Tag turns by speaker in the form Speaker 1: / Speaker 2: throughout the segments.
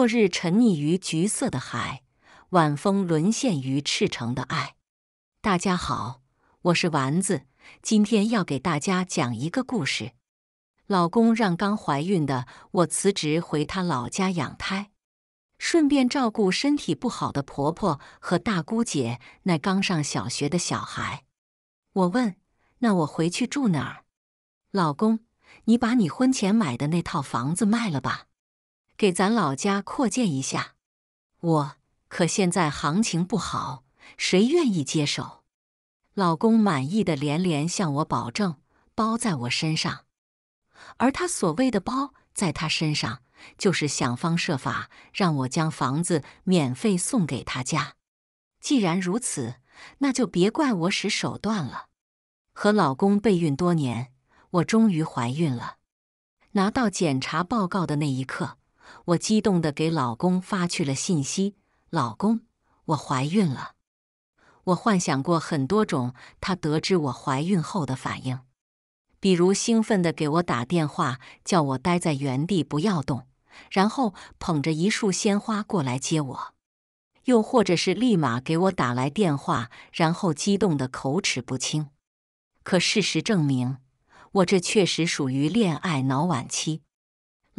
Speaker 1: 落日沉溺于橘色的海，晚风沦陷于赤诚的爱。大家好，我是丸子，今天要给大家讲一个故事。老公让刚怀孕的我辞职回他老家养胎，顺便照顾身体不好的婆婆和大姑姐那刚上小学的小孩。我问：“那我回去住哪儿？”老公，你把你婚前买的那套房子卖了吧。给咱老家扩建一下，我可现在行情不好，谁愿意接手？老公满意的连连向我保证：“包在我身上。”而他所谓的“包在他身上”，就是想方设法让我将房子免费送给他家。既然如此，那就别怪我使手段了。和老公备孕多年，我终于怀孕了。拿到检查报告的那一刻。我激动地给老公发去了信息：“老公，我怀孕了。”我幻想过很多种他得知我怀孕后的反应，比如兴奋地给我打电话，叫我待在原地不要动，然后捧着一束鲜花过来接我；又或者是立马给我打来电话，然后激动得口齿不清。可事实证明，我这确实属于恋爱脑晚期。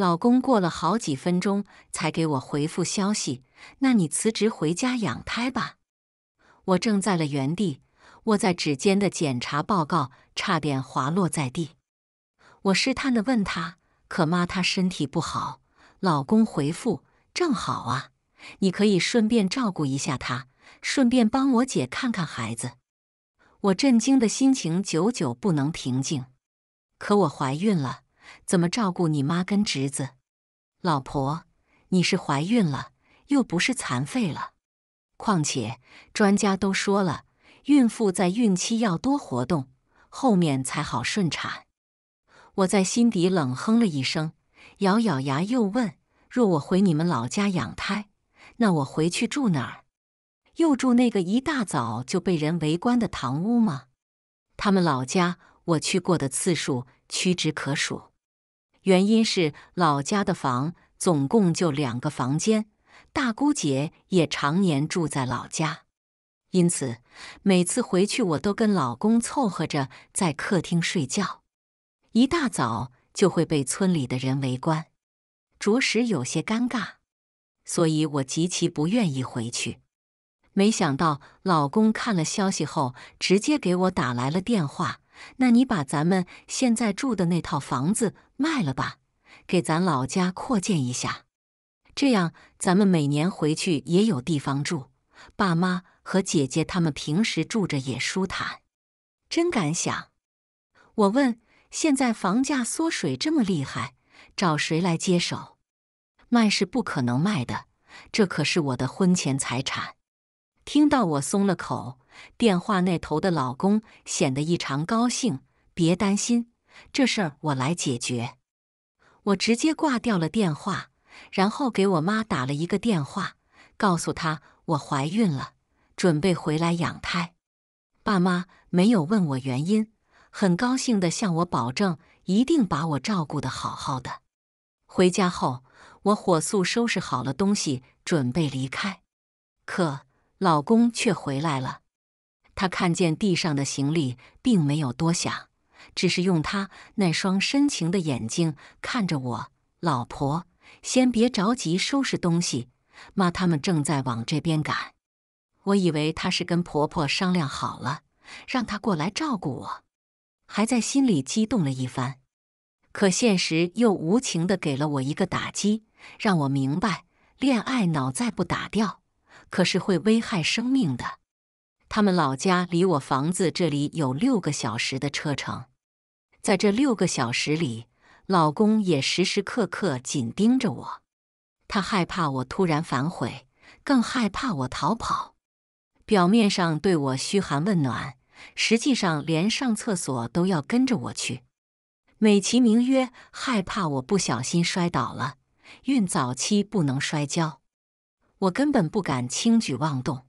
Speaker 1: 老公过了好几分钟才给我回复消息，那你辞职回家养胎吧。我正在了原地，握在指尖的检查报告差点滑落在地。我试探的问他，可妈她身体不好。老公回复：正好啊，你可以顺便照顾一下她，顺便帮我姐看看孩子。我震惊的心情久久不能平静，可我怀孕了。怎么照顾你妈跟侄子？老婆，你是怀孕了，又不是残废了。况且专家都说了，孕妇在孕期要多活动，后面才好顺产。我在心底冷哼了一声，咬咬牙又问：若我回你们老家养胎，那我回去住哪儿？又住那个一大早就被人围观的堂屋吗？他们老家，我去过的次数屈指可数。原因是老家的房总共就两个房间，大姑姐也常年住在老家，因此每次回去我都跟老公凑合着在客厅睡觉，一大早就会被村里的人围观，着实有些尴尬，所以我极其不愿意回去。没想到老公看了消息后，直接给我打来了电话。那你把咱们现在住的那套房子卖了吧，给咱老家扩建一下，这样咱们每年回去也有地方住，爸妈和姐姐他们平时住着也舒坦。真敢想！我问，现在房价缩水这么厉害，找谁来接手？卖是不可能卖的，这可是我的婚前财产。听到我松了口。电话那头的老公显得异常高兴，别担心，这事儿我来解决。我直接挂掉了电话，然后给我妈打了一个电话，告诉她我怀孕了，准备回来养胎。爸妈没有问我原因，很高兴地向我保证一定把我照顾得好好的。回家后，我火速收拾好了东西，准备离开，可老公却回来了。他看见地上的行李，并没有多想，只是用他那双深情的眼睛看着我。老婆，先别着急收拾东西，妈他们正在往这边赶。我以为他是跟婆婆商量好了，让她过来照顾我，还在心里激动了一番。可现实又无情地给了我一个打击，让我明白，恋爱脑再不打掉，可是会危害生命的。他们老家离我房子这里有六个小时的车程，在这六个小时里，老公也时时刻刻紧盯着我，他害怕我突然反悔，更害怕我逃跑。表面上对我嘘寒问暖，实际上连上厕所都要跟着我去，美其名曰害怕我不小心摔倒了，孕早期不能摔跤，我根本不敢轻举妄动。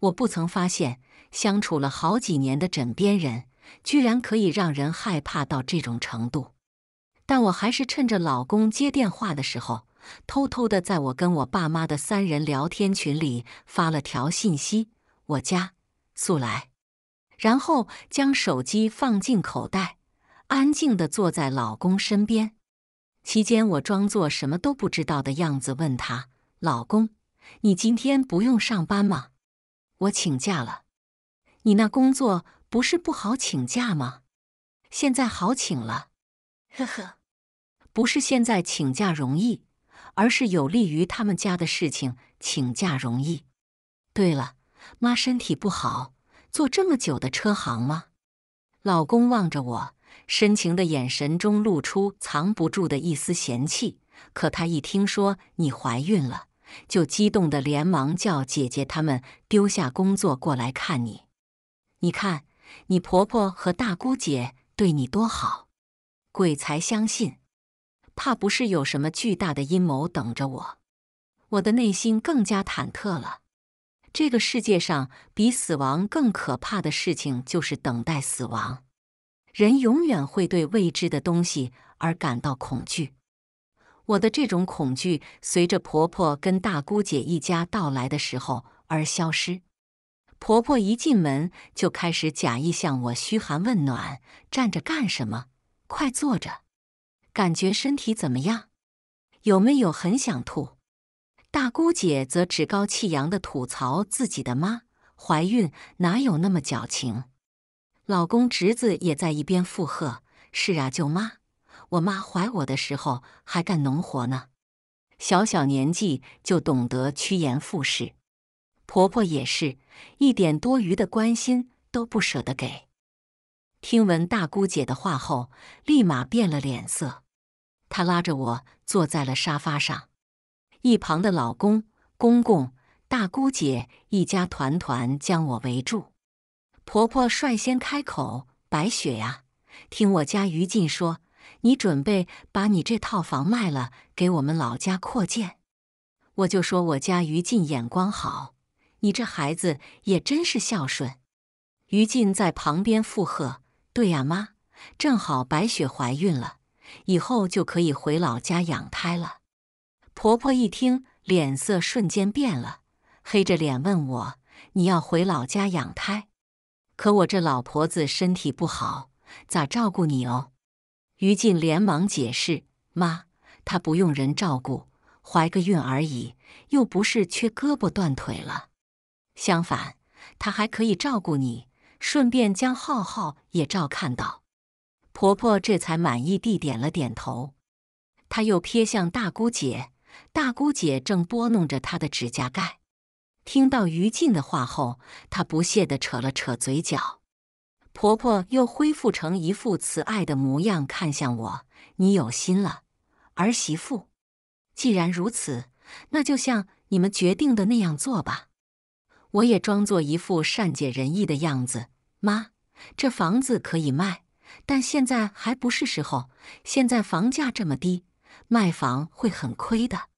Speaker 1: 我不曾发现，相处了好几年的枕边人，居然可以让人害怕到这种程度。但我还是趁着老公接电话的时候，偷偷的在我跟我爸妈的三人聊天群里发了条信息：“我家速来。”然后将手机放进口袋，安静的坐在老公身边。期间，我装作什么都不知道的样子问他：“老公，你今天不用上班吗？”我请假了，你那工作不是不好请假吗？现在好请了，呵呵，不是现在请假容易，而是有利于他们家的事情请假容易。对了，妈身体不好，坐这么久的车好吗？老公望着我，深情的眼神中露出藏不住的一丝嫌弃。可他一听说你怀孕了。就激动的连忙叫姐姐他们丢下工作过来看你，你看你婆婆和大姑姐对你多好，鬼才相信，怕不是有什么巨大的阴谋等着我。我的内心更加忐忑了。这个世界上比死亡更可怕的事情就是等待死亡。人永远会对未知的东西而感到恐惧。我的这种恐惧随着婆婆跟大姑姐一家到来的时候而消失。婆婆一进门就开始假意向我嘘寒问暖：“站着干什么？快坐着，感觉身体怎么样？有没有很想吐？”大姑姐则趾高气扬的吐槽自己的妈：“怀孕哪有那么矫情？”老公侄子也在一边附和：“是啊，舅妈。”我妈怀我的时候还干农活呢，小小年纪就懂得趋炎附势。婆婆也是一点多余的关心都不舍得给。听闻大姑姐的话后，立马变了脸色。她拉着我坐在了沙发上，一旁的老公公公、大姑姐一家团团将我围住。婆婆率先开口：“白雪呀，听我家于禁说。”你准备把你这套房卖了，给我们老家扩建。我就说我家于静眼光好，你这孩子也真是孝顺。于静在旁边附和：“对呀，妈，正好白雪怀孕了，以后就可以回老家养胎了。”婆婆一听，脸色瞬间变了，黑着脸问我：“你要回老家养胎？可我这老婆子身体不好，咋照顾你哦？”于静连忙解释：“妈，她不用人照顾，怀个孕而已，又不是缺胳膊断腿了。相反，她还可以照顾你，顺便将浩浩也照看到。”婆婆这才满意地点了点头。她又瞥向大姑姐，大姑姐正拨弄着她的指甲盖。听到于静的话后，她不屑地扯了扯嘴角。婆婆又恢复成一副慈爱的模样，看向我：“你有心了，儿媳妇。既然如此，那就像你们决定的那样做吧。”我也装作一副善解人意的样子：“妈，这房子可以卖，但现在还不是时候。现在房价这么低，卖房会很亏的。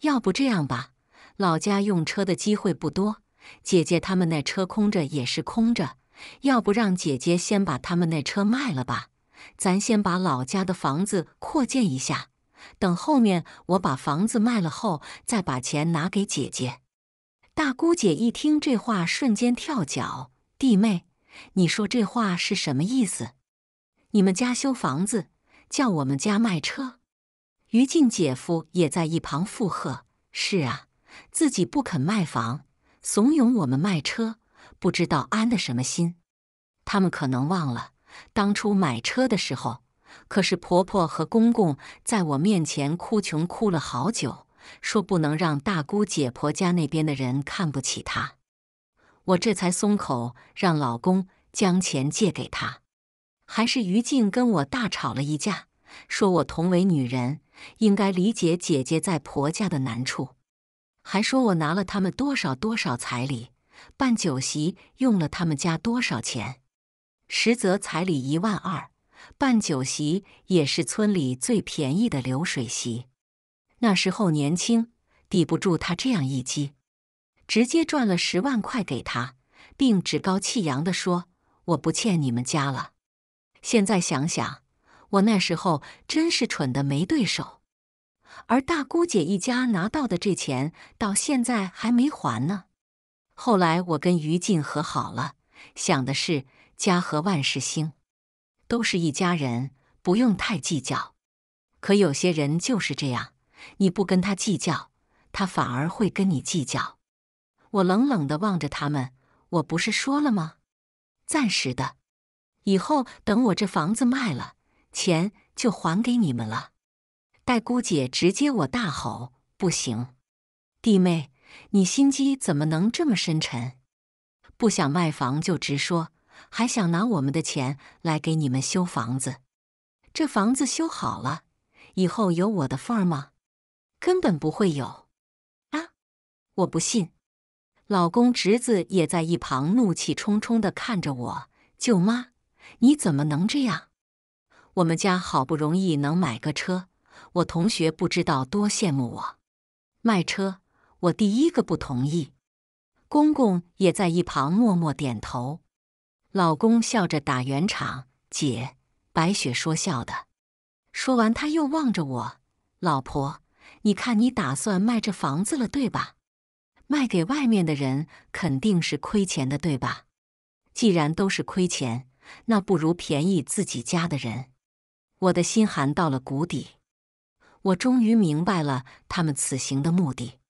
Speaker 1: 要不这样吧，老家用车的机会不多，姐姐他们那车空着也是空着。”要不让姐姐先把他们那车卖了吧，咱先把老家的房子扩建一下。等后面我把房子卖了后，再把钱拿给姐姐。大姑姐一听这话，瞬间跳脚：“弟妹，你说这话是什么意思？你们家修房子，叫我们家卖车？”于静姐夫也在一旁附和：“是啊，自己不肯卖房，怂恿我们卖车。”不知道安的什么心，他们可能忘了当初买车的时候，可是婆婆和公公在我面前哭穷哭了好久，说不能让大姑姐婆家那边的人看不起她，我这才松口让老公将钱借给她。还是于静跟我大吵了一架，说我同为女人，应该理解姐姐在婆家的难处，还说我拿了他们多少多少彩礼。办酒席用了他们家多少钱？实则彩礼一万二，办酒席也是村里最便宜的流水席。那时候年轻，抵不住他这样一击，直接赚了十万块给他，并趾高气扬的说：“我不欠你们家了。”现在想想，我那时候真是蠢的没对手。而大姑姐一家拿到的这钱，到现在还没还呢。后来我跟于静和好了，想的是家和万事兴，都是一家人，不用太计较。可有些人就是这样，你不跟他计较，他反而会跟你计较。我冷冷地望着他们，我不是说了吗？暂时的，以后等我这房子卖了，钱就还给你们了。戴姑姐直接我大吼：“不行，弟妹！”你心机怎么能这么深沉？不想卖房就直说，还想拿我们的钱来给你们修房子？这房子修好了以后有我的份儿吗？根本不会有！啊，我不信！老公侄子也在一旁怒气冲冲的看着我，舅妈，你怎么能这样？我们家好不容易能买个车，我同学不知道多羡慕我。卖车。我第一个不同意，公公也在一旁默默点头。老公笑着打圆场：“姐，白雪说笑的。”说完，他又望着我：“老婆，你看，你打算卖这房子了，对吧？卖给外面的人肯定是亏钱的，对吧？既然都是亏钱，那不如便宜自己家的人。”我的心寒到了谷底，我终于明白了他们此行的目的。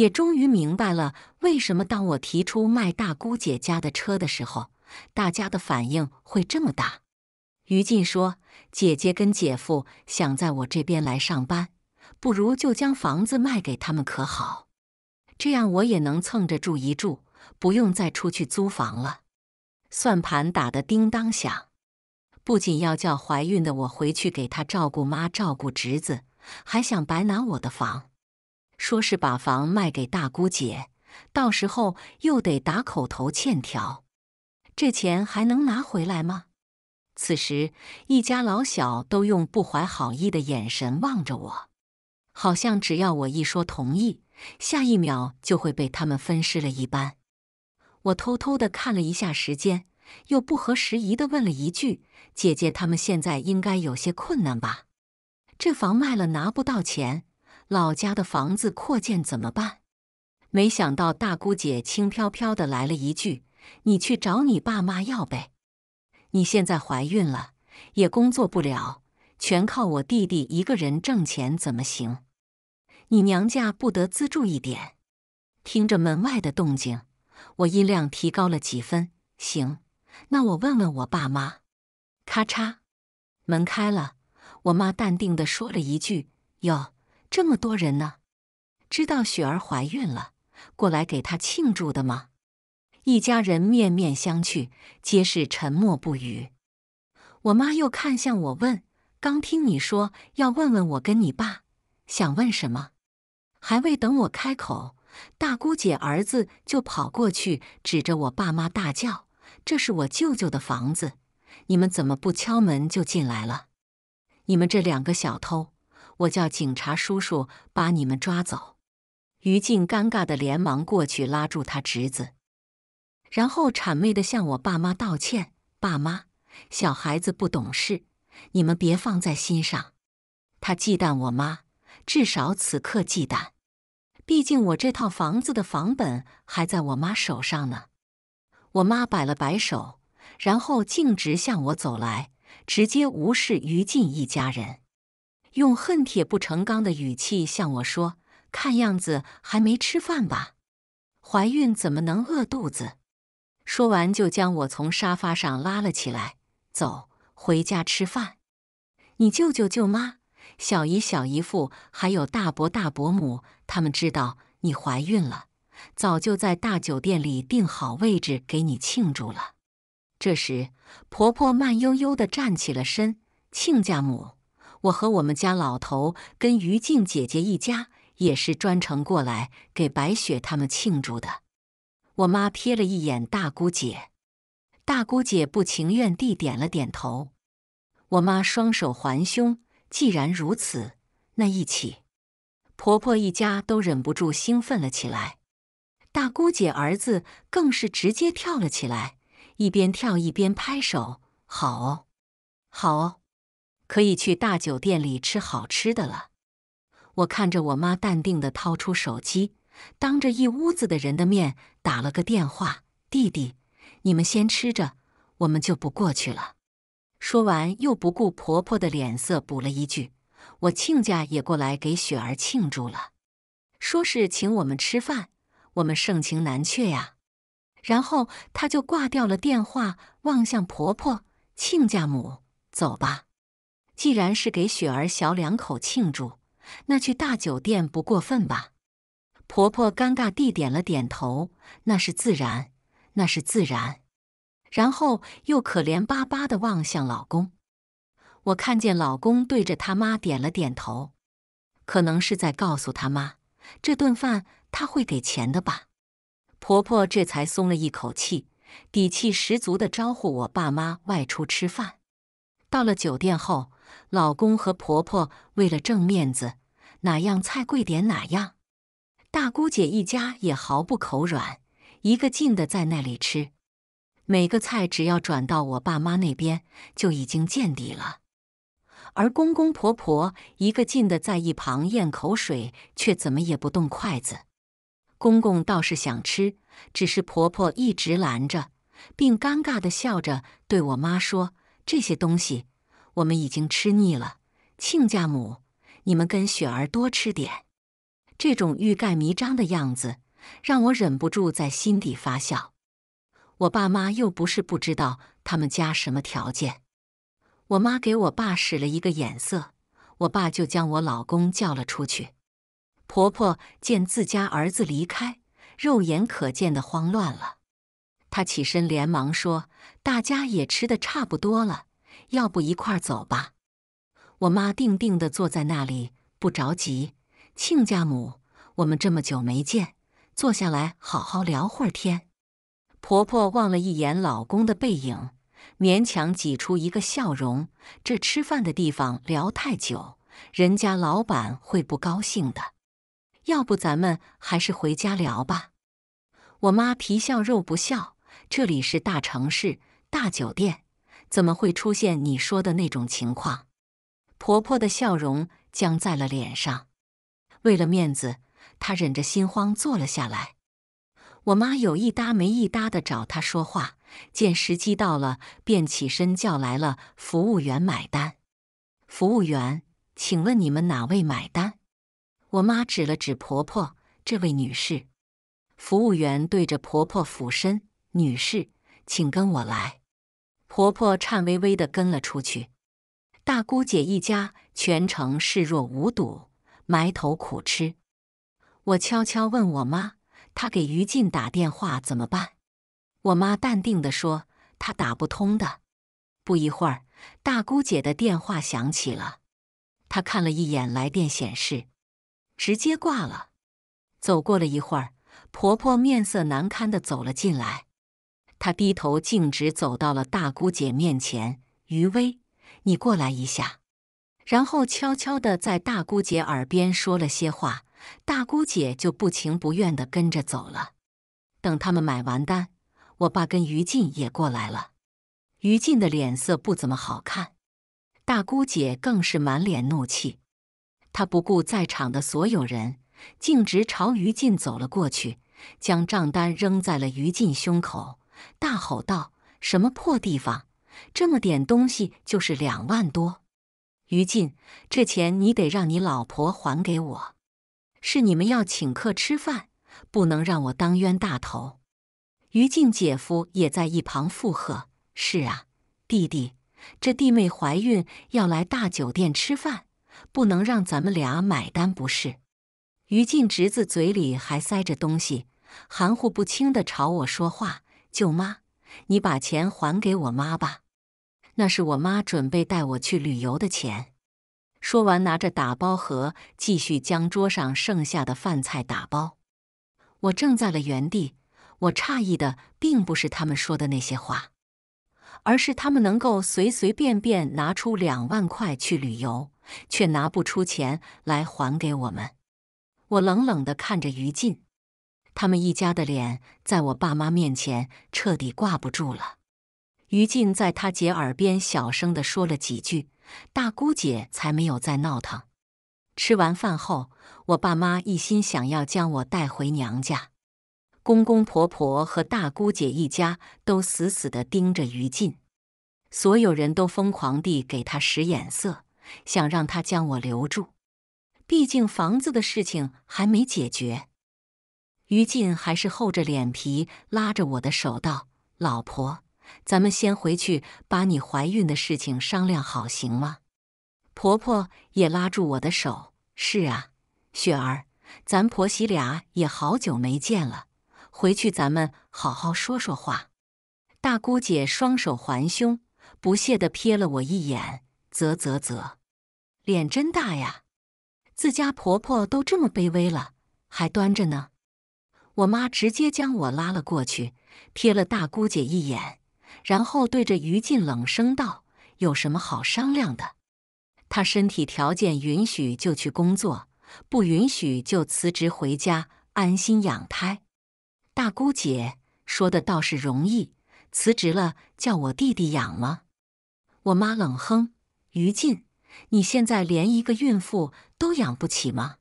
Speaker 1: 也终于明白了，为什么当我提出卖大姑姐家的车的时候，大家的反应会这么大。于静说：“姐姐跟姐夫想在我这边来上班，不如就将房子卖给他们，可好？这样我也能蹭着住一住，不用再出去租房了。”算盘打得叮当响，不仅要叫怀孕的我回去给她照顾妈、照顾侄子，还想白拿我的房。说是把房卖给大姑姐，到时候又得打口头欠条，这钱还能拿回来吗？此时，一家老小都用不怀好意的眼神望着我，好像只要我一说同意，下一秒就会被他们分尸了一般。我偷偷的看了一下时间，又不合时宜的问了一句：“姐姐，他们现在应该有些困难吧？这房卖了拿不到钱。”老家的房子扩建怎么办？没想到大姑姐轻飘飘的来了一句：“你去找你爸妈要呗。”你现在怀孕了，也工作不了，全靠我弟弟一个人挣钱，怎么行？你娘家不得资助一点？听着门外的动静，我音量提高了几分。行，那我问问我爸妈。咔嚓，门开了，我妈淡定的说了一句：“哟。”这么多人呢，知道雪儿怀孕了，过来给她庆祝的吗？一家人面面相觑，皆是沉默不语。我妈又看向我问：“刚听你说要问问我跟你爸，想问什么？”还未等我开口，大姑姐儿子就跑过去，指着我爸妈大叫：“这是我舅舅的房子，你们怎么不敲门就进来了？你们这两个小偷！”我叫警察叔叔把你们抓走。于静尴尬的连忙过去拉住他侄子，然后谄媚的向我爸妈道歉：“爸妈，小孩子不懂事，你们别放在心上。”他忌惮我妈，至少此刻忌惮，毕竟我这套房子的房本还在我妈手上呢。我妈摆了摆手，然后径直向我走来，直接无视于静一家人。用恨铁不成钢的语气向我说：“看样子还没吃饭吧？怀孕怎么能饿肚子？”说完就将我从沙发上拉了起来，走，回家吃饭。你舅舅、舅妈、小姨、小姨夫，还有大伯、大伯母，他们知道你怀孕了，早就在大酒店里订好位置给你庆祝了。这时，婆婆慢悠悠地站起了身，亲家母。我和我们家老头跟于静姐姐一家也是专程过来给白雪他们庆祝的。我妈瞥了一眼大姑姐，大姑姐不情愿地点了点头。我妈双手环胸，既然如此，那一起。婆婆一家都忍不住兴奋了起来，大姑姐儿子更是直接跳了起来，一边跳一边拍手：“好，哦，好。”哦！”可以去大酒店里吃好吃的了。我看着我妈淡定的掏出手机，当着一屋子的人的面打了个电话：“弟弟，你们先吃着，我们就不过去了。”说完，又不顾婆婆的脸色，补了一句：“我亲家也过来给雪儿庆祝了，说是请我们吃饭，我们盛情难却呀。”然后她就挂掉了电话，望向婆婆、亲家母：“走吧。”既然是给雪儿小两口庆祝，那去大酒店不过分吧？婆婆尴尬地点了点头，那是自然，那是自然。然后又可怜巴巴地望向老公。我看见老公对着他妈点了点头，可能是在告诉他妈，这顿饭他会给钱的吧？婆婆这才松了一口气，底气十足地招呼我爸妈外出吃饭。到了酒店后。老公和婆婆为了挣面子，哪样菜贵点哪样。大姑姐一家也毫不口软，一个劲的在那里吃。每个菜只要转到我爸妈那边，就已经见底了。而公公婆婆一个劲的在一旁咽口水，却怎么也不动筷子。公公倒是想吃，只是婆婆一直拦着，并尴尬的笑着对我妈说：“这些东西。”我们已经吃腻了，亲家母，你们跟雪儿多吃点。这种欲盖弥彰的样子，让我忍不住在心底发笑。我爸妈又不是不知道他们家什么条件。我妈给我爸使了一个眼色，我爸就将我老公叫了出去。婆婆见自家儿子离开，肉眼可见的慌乱了。她起身连忙说：“大家也吃的差不多了。”要不一块儿走吧？我妈定定的坐在那里，不着急。亲家母，我们这么久没见，坐下来好好聊会儿天。婆婆望了一眼老公的背影，勉强挤出一个笑容。这吃饭的地方聊太久，人家老板会不高兴的。要不咱们还是回家聊吧？我妈皮笑肉不笑。这里是大城市，大酒店。怎么会出现你说的那种情况？婆婆的笑容僵在了脸上。为了面子，她忍着心慌坐了下来。我妈有一搭没一搭的找她说话，见时机到了，便起身叫来了服务员买单。服务员，请问你们哪位买单？我妈指了指婆婆：“这位女士。”服务员对着婆婆俯身：“女士，请跟我来。”婆婆颤巍巍的跟了出去，大姑姐一家全程视若无睹，埋头苦吃。我悄悄问我妈：“她给于静打电话怎么办？”我妈淡定的说：“她打不通的。”不一会儿，大姑姐的电话响起了，她看了一眼来电显示，直接挂了。走过了一会儿，婆婆面色难堪的走了进来。他低头径直走到了大姑姐面前：“余威，你过来一下。”然后悄悄地在大姑姐耳边说了些话，大姑姐就不情不愿地跟着走了。等他们买完单，我爸跟于静也过来了。于静的脸色不怎么好看，大姑姐更是满脸怒气。她不顾在场的所有人，径直朝于静走了过去，将账单扔在了于静胸口。大吼道：“什么破地方！这么点东西就是两万多。”于禁，这钱你得让你老婆还给我。是你们要请客吃饭，不能让我当冤大头。于静姐夫也在一旁附和：“是啊，弟弟，这弟妹怀孕要来大酒店吃饭，不能让咱们俩买单不是？”于静侄子嘴里还塞着东西，含糊不清地朝我说话。舅妈，你把钱还给我妈吧，那是我妈准备带我去旅游的钱。说完，拿着打包盒，继续将桌上剩下的饭菜打包。我正在了原地，我诧异的并不是他们说的那些话，而是他们能够随随便便拿出两万块去旅游，却拿不出钱来还给我们。我冷冷的看着于静，他们一家的脸在我爸妈面前彻底挂不住了。于静在她姐耳边小声的说了几句，大姑姐才没有再闹腾。吃完饭后，我爸妈一心想要将我带回娘家，公公婆婆和大姑姐一家都死死的盯着于静，所有人都疯狂地给他使眼色，想让他将我留住。毕竟房子的事情还没解决。于禁还是厚着脸皮拉着我的手道：“老婆，咱们先回去把你怀孕的事情商量好，行吗？”婆婆也拉住我的手：“是啊，雪儿，咱婆媳俩也好久没见了，回去咱们好好说说话。”大姑姐双手环胸，不屑地瞥了我一眼：“啧啧啧，脸真大呀！自家婆婆都这么卑微了，还端着呢。”我妈直接将我拉了过去，瞥了大姑姐一眼，然后对着于静冷声道：“有什么好商量的？她身体条件允许就去工作，不允许就辞职回家安心养胎。”大姑姐说的倒是容易，辞职了叫我弟弟养吗？我妈冷哼：“于静，你现在连一个孕妇都养不起吗？”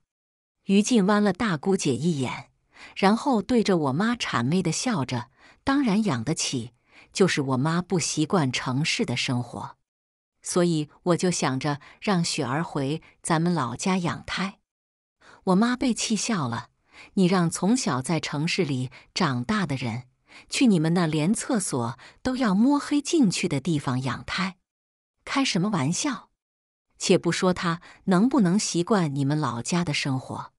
Speaker 1: 于静弯了大姑姐一眼。然后对着我妈谄媚地笑着，当然养得起，就是我妈不习惯城市的生活，所以我就想着让雪儿回咱们老家养胎。我妈被气笑了：“你让从小在城市里长大的人去你们那连厕所都要摸黑进去的地方养胎，开什么玩笑？且不说她能不能习惯你们老家的生活，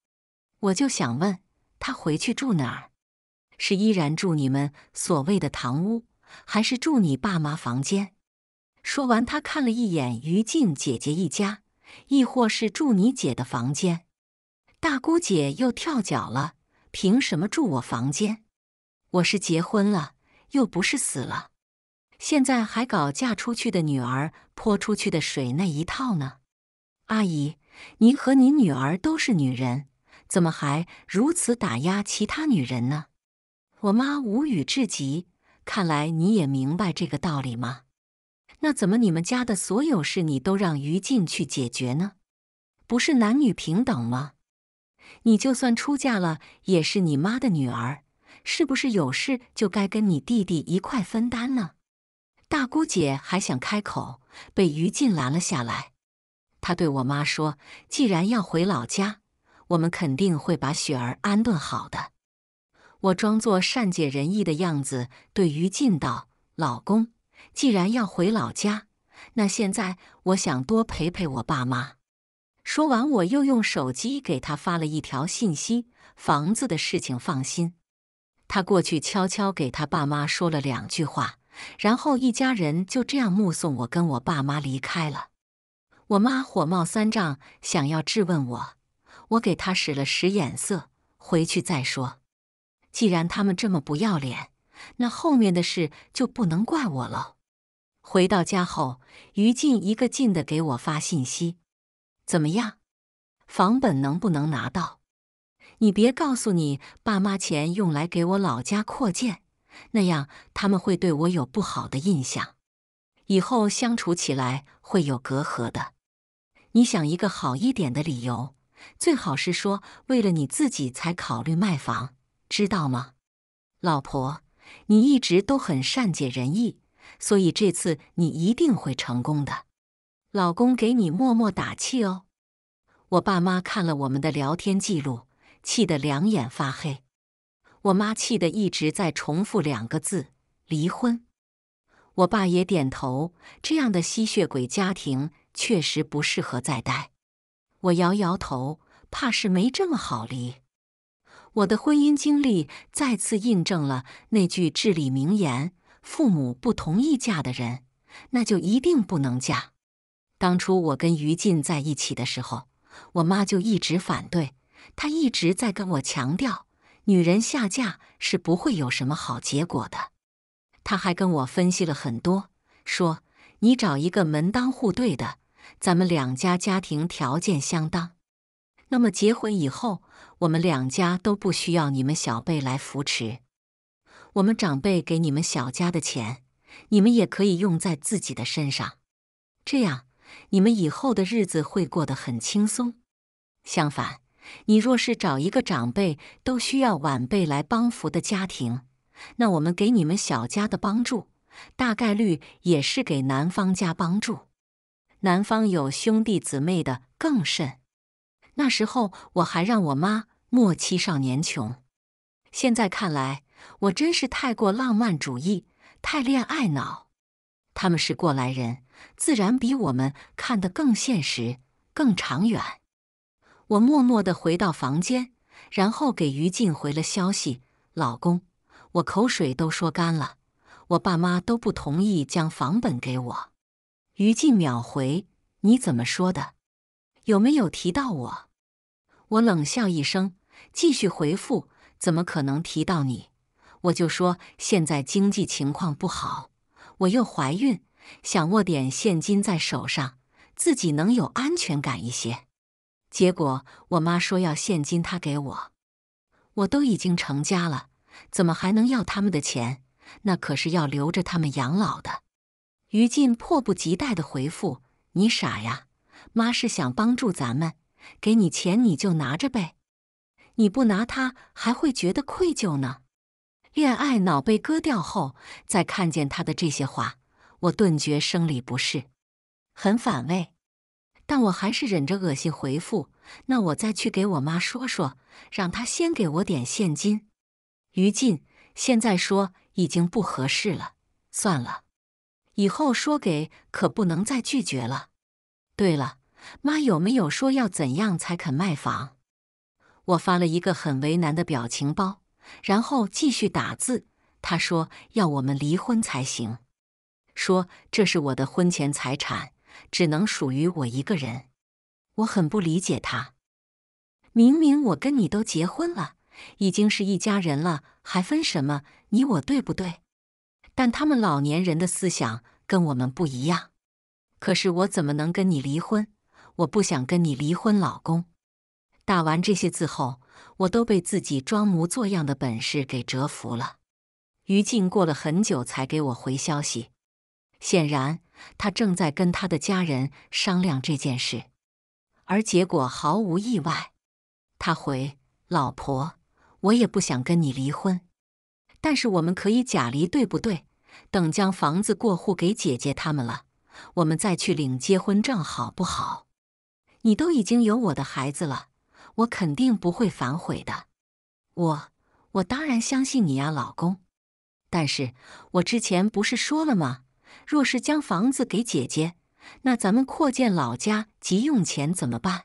Speaker 1: 我就想问。”他回去住哪儿？是依然住你们所谓的堂屋，还是住你爸妈房间？说完，他看了一眼于静姐姐一家，亦或是住你姐的房间？大姑姐又跳脚了，凭什么住我房间？我是结婚了，又不是死了，现在还搞嫁出去的女儿泼出去的水那一套呢？阿姨，您和您女儿都是女人。怎么还如此打压其他女人呢？我妈无语至极。看来你也明白这个道理吗？那怎么你们家的所有事你都让于静去解决呢？不是男女平等吗？你就算出嫁了，也是你妈的女儿，是不是有事就该跟你弟弟一块分担呢？大姑姐还想开口，被于静拦了下来。她对我妈说：“既然要回老家。”我们肯定会把雪儿安顿好的。我装作善解人意的样子，对于进道老公，既然要回老家，那现在我想多陪陪我爸妈。说完，我又用手机给他发了一条信息：房子的事情放心。他过去悄悄给他爸妈说了两句话，然后一家人就这样目送我跟我爸妈离开了。我妈火冒三丈，想要质问我。我给他使了使眼色，回去再说。既然他们这么不要脸，那后面的事就不能怪我了。回到家后，于静一个劲的给我发信息：“怎么样？房本能不能拿到？你别告诉你爸妈钱用来给我老家扩建，那样他们会对我有不好的印象，以后相处起来会有隔阂的。你想一个好一点的理由。”最好是说为了你自己才考虑卖房，知道吗？老婆，你一直都很善解人意，所以这次你一定会成功的。老公给你默默打气哦。我爸妈看了我们的聊天记录，气得两眼发黑。我妈气得一直在重复两个字：离婚。我爸也点头，这样的吸血鬼家庭确实不适合再待。我摇摇头，怕是没这么好离。我的婚姻经历再次印证了那句至理名言：父母不同意嫁的人，那就一定不能嫁。当初我跟于禁在一起的时候，我妈就一直反对，她一直在跟我强调，女人下嫁是不会有什么好结果的。她还跟我分析了很多，说你找一个门当户对的。咱们两家家庭条件相当，那么结婚以后，我们两家都不需要你们小辈来扶持。我们长辈给你们小家的钱，你们也可以用在自己的身上，这样你们以后的日子会过得很轻松。相反，你若是找一个长辈都需要晚辈来帮扶的家庭，那我们给你们小家的帮助，大概率也是给男方家帮助。南方有兄弟姊妹的更甚。那时候我还让我妈莫欺少年穷，现在看来我真是太过浪漫主义，太恋爱脑。他们是过来人，自然比我们看得更现实、更长远。我默默地回到房间，然后给于静回了消息：“老公，我口水都说干了。我爸妈都不同意将房本给我。”于静秒回：“你怎么说的？有没有提到我？”我冷笑一声，继续回复：“怎么可能提到你？我就说现在经济情况不好，我又怀孕，想握点现金在手上，自己能有安全感一些。结果我妈说要现金，她给我。我都已经成家了，怎么还能要他们的钱？那可是要留着他们养老的。”于静迫不及待的回复：“你傻呀，妈是想帮助咱们，给你钱你就拿着呗，你不拿他还会觉得愧疚呢。”恋爱脑被割掉后，再看见他的这些话，我顿觉生理不适，很反胃，但我还是忍着恶心回复：“那我再去给我妈说说，让她先给我点现金。”于静现在说已经不合适了，算了。以后说给可不能再拒绝了。对了，妈有没有说要怎样才肯卖房？我发了一个很为难的表情包，然后继续打字。他说要我们离婚才行，说这是我的婚前财产，只能属于我一个人。我很不理解他，明明我跟你都结婚了，已经是一家人了，还分什么你我对不对？但他们老年人的思想跟我们不一样。可是我怎么能跟你离婚？我不想跟你离婚，老公。打完这些字后，我都被自己装模作样的本事给折服了。于静过了很久才给我回消息，显然他正在跟他的家人商量这件事，而结果毫无意外。他回：老婆，我也不想跟你离婚，但是我们可以假离，对不对？等将房子过户给姐姐他们了，我们再去领结婚证，好不好？你都已经有我的孩子了，我肯定不会反悔的。我，我当然相信你呀，老公。但是我之前不是说了吗？若是将房子给姐姐，那咱们扩建老家急用钱怎么办？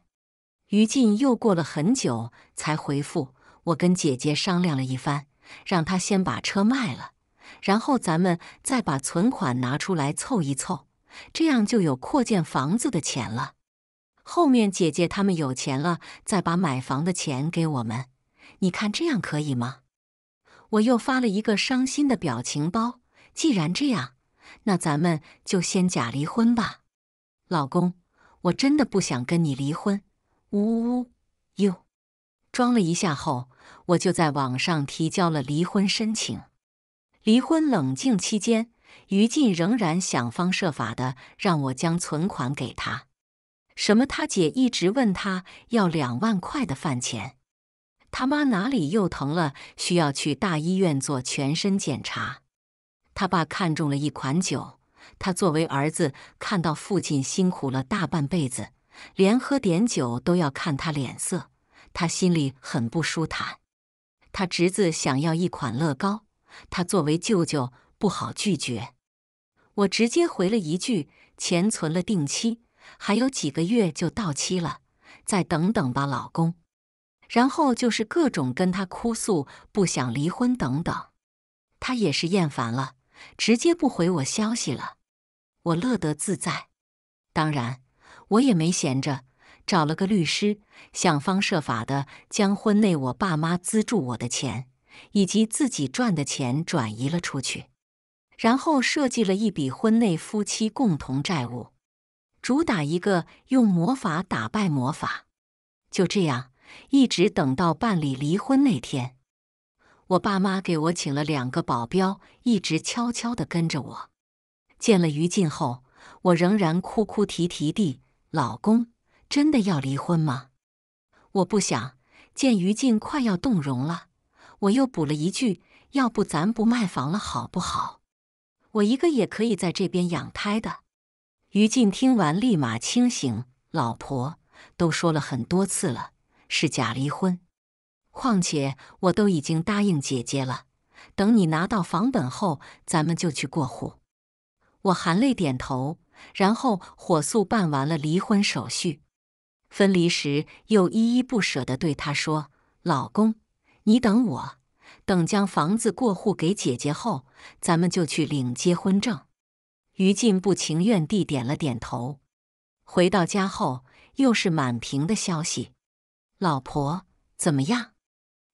Speaker 1: 于静又过了很久才回复：“我跟姐姐商量了一番，让她先把车卖了。”然后咱们再把存款拿出来凑一凑，这样就有扩建房子的钱了。后面姐姐他们有钱了，再把买房的钱给我们。你看这样可以吗？我又发了一个伤心的表情包。既然这样，那咱们就先假离婚吧。老公，我真的不想跟你离婚。呜呜，哟，装了一下后，我就在网上提交了离婚申请。离婚冷静期间，于静仍然想方设法的让我将存款给他。什么？他姐一直问他要两万块的饭钱。他妈哪里又疼了，需要去大医院做全身检查。他爸看中了一款酒，他作为儿子看到父亲辛苦了大半辈子，连喝点酒都要看他脸色，他心里很不舒坦。他侄子想要一款乐高。他作为舅舅不好拒绝，我直接回了一句：“钱存了定期，还有几个月就到期了，再等等吧，老公。”然后就是各种跟他哭诉不想离婚等等。他也是厌烦了，直接不回我消息了。我乐得自在，当然我也没闲着，找了个律师，想方设法的将婚内我爸妈资助我的钱。以及自己赚的钱转移了出去，然后设计了一笔婚内夫妻共同债务，主打一个用魔法打败魔法。就这样，一直等到办理离婚那天，我爸妈给我请了两个保镖，一直悄悄地跟着我。见了于静后，我仍然哭哭啼啼地：“老公，真的要离婚吗？我不想见于静，快要动容了。”我又补了一句：“要不咱不卖房了，好不好？我一个也可以在这边养胎的。”于静听完立马清醒：“老婆，都说了很多次了，是假离婚。况且我都已经答应姐姐了，等你拿到房本后，咱们就去过户。”我含泪点头，然后火速办完了离婚手续。分离时又依依不舍地对他说：“老公。”你等我，等将房子过户给姐姐后，咱们就去领结婚证。于进不情愿地点了点头。回到家后，又是满屏的消息。老婆怎么样？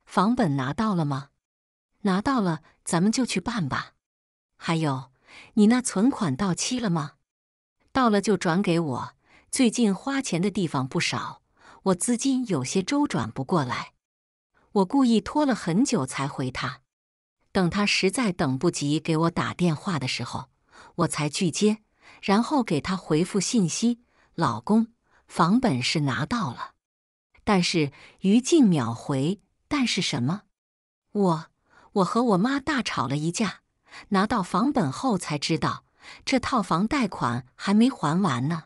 Speaker 1: 房本拿到了吗？拿到了，咱们就去办吧。还有，你那存款到期了吗？到了就转给我。最近花钱的地方不少，我资金有些周转不过来。我故意拖了很久才回他，等他实在等不及给我打电话的时候，我才拒接，然后给他回复信息：“老公，房本是拿到了，但是于静秒回，但是什么？我我和我妈大吵了一架，拿到房本后才知道这套房贷款还没还完呢，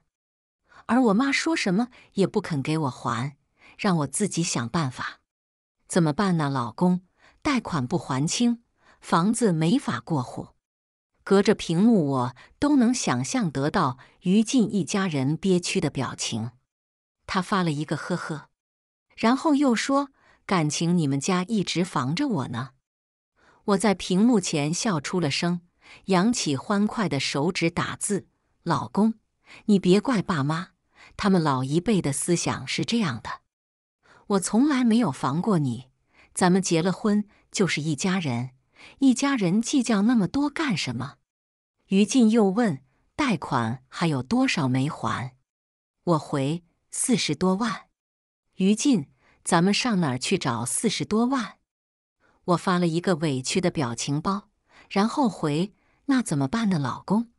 Speaker 1: 而我妈说什么也不肯给我还，让我自己想办法。”怎么办呢，老公？贷款不还清，房子没法过户。隔着屏幕，我都能想象得到于静一家人憋屈的表情。他发了一个呵呵，然后又说：“感情你们家一直防着我呢。”我在屏幕前笑出了声，扬起欢快的手指打字：“老公，你别怪爸妈，他们老一辈的思想是这样的。”我从来没有防过你，咱们结了婚就是一家人，一家人计较那么多干什么？于禁又问：“贷款还有多少没还？”我回：“四十多万。”于禁：“咱们上哪儿去找四十多万？我发了一个委屈的表情包，然后回：“那怎么办呢，老公？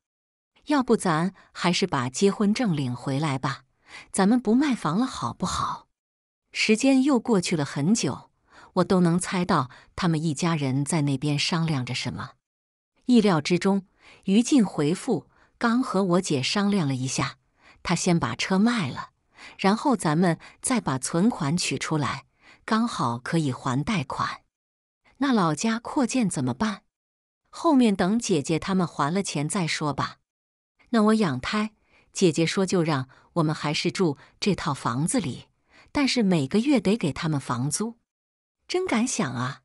Speaker 1: 要不咱还是把结婚证领回来吧，咱们不卖房了，好不好？”时间又过去了很久，我都能猜到他们一家人在那边商量着什么。意料之中，于静回复：“刚和我姐商量了一下，她先把车卖了，然后咱们再把存款取出来，刚好可以还贷款。那老家扩建怎么办？后面等姐姐他们还了钱再说吧。那我养胎，姐姐说就让我们还是住这套房子里。”但是每个月得给他们房租，真敢想啊！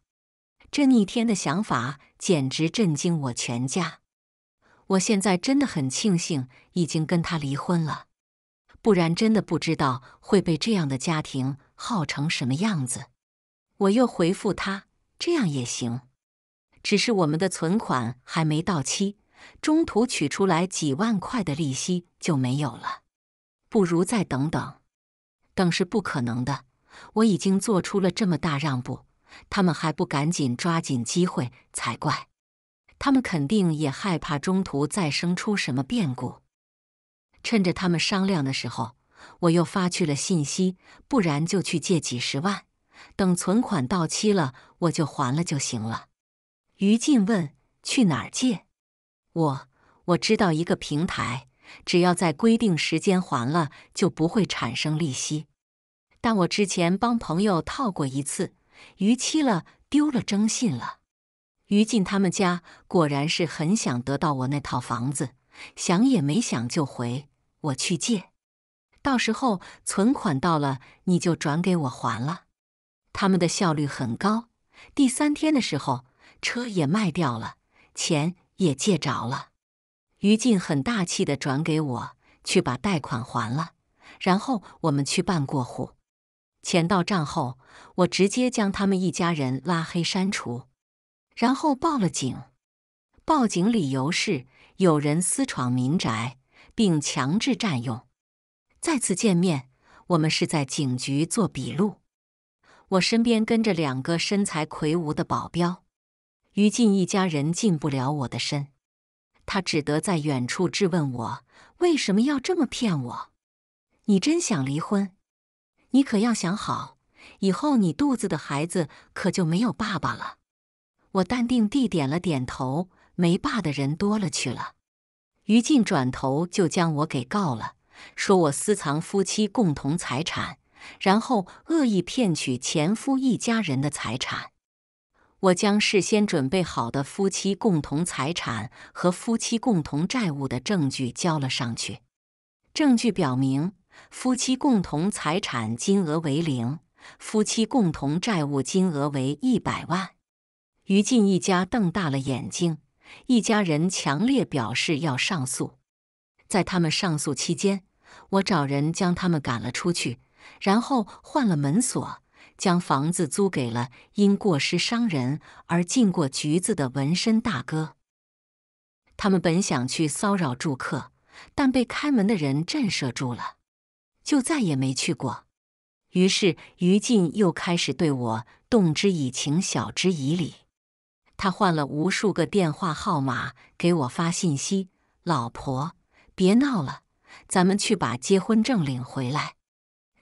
Speaker 1: 这逆天的想法简直震惊我全家。我现在真的很庆幸已经跟他离婚了，不然真的不知道会被这样的家庭耗成什么样子。我又回复他：“这样也行，只是我们的存款还没到期，中途取出来几万块的利息就没有了，不如再等等。”等是不可能的，我已经做出了这么大让步，他们还不赶紧抓紧机会才怪。他们肯定也害怕中途再生出什么变故。趁着他们商量的时候，我又发去了信息，不然就去借几十万，等存款到期了我就还了就行了。于静问：“去哪儿借？”我我知道一个平台。只要在规定时间还了，就不会产生利息。但我之前帮朋友套过一次，逾期了，丢了征信了。于进他们家果然是很想得到我那套房子，想也没想就回我去借。到时候存款到了，你就转给我还了。他们的效率很高，第三天的时候车也卖掉了，钱也借着了。于静很大气的转给我去把贷款还了，然后我们去办过户。钱到账后，我直接将他们一家人拉黑删除，然后报了警。报警理由是有人私闯民宅并强制占用。再次见面，我们是在警局做笔录。我身边跟着两个身材魁梧的保镖，于静一家人进不了我的身。他只得在远处质问我：“为什么要这么骗我？你真想离婚？你可要想好，以后你肚子的孩子可就没有爸爸了。”我淡定地点了点头：“没爸的人多了去了。”于静转头就将我给告了，说我私藏夫妻共同财产，然后恶意骗取前夫一家人的财产。我将事先准备好的夫妻共同财产和夫妻共同债务的证据交了上去。证据表明，夫妻共同财产金额为零，夫妻共同债务金额为一百万。于进一家瞪大了眼睛，一家人强烈表示要上诉。在他们上诉期间，我找人将他们赶了出去，然后换了门锁。将房子租给了因过失伤人而进过局子的纹身大哥。他们本想去骚扰住客，但被开门的人震慑住了，就再也没去过。于是于进又开始对我动之以情，晓之以理。他换了无数个电话号码给我发信息：“老婆，别闹了，咱们去把结婚证领回来。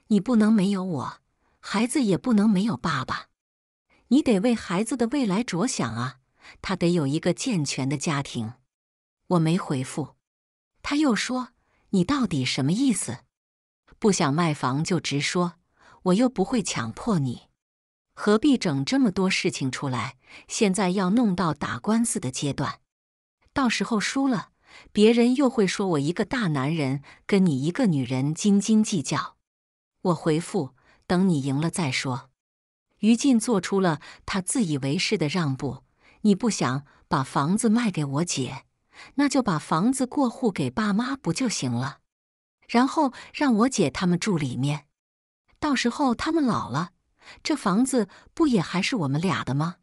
Speaker 1: 你不能没有我。”孩子也不能没有爸爸，你得为孩子的未来着想啊，他得有一个健全的家庭。我没回复，他又说：“你到底什么意思？不想卖房就直说，我又不会强迫你，何必整这么多事情出来？现在要弄到打官司的阶段，到时候输了，别人又会说我一个大男人跟你一个女人斤斤计较。”我回复。等你赢了再说。于静做出了他自以为是的让步。你不想把房子卖给我姐，那就把房子过户给爸妈不就行了？然后让我姐他们住里面。到时候他们老了，这房子不也还是我们俩的吗？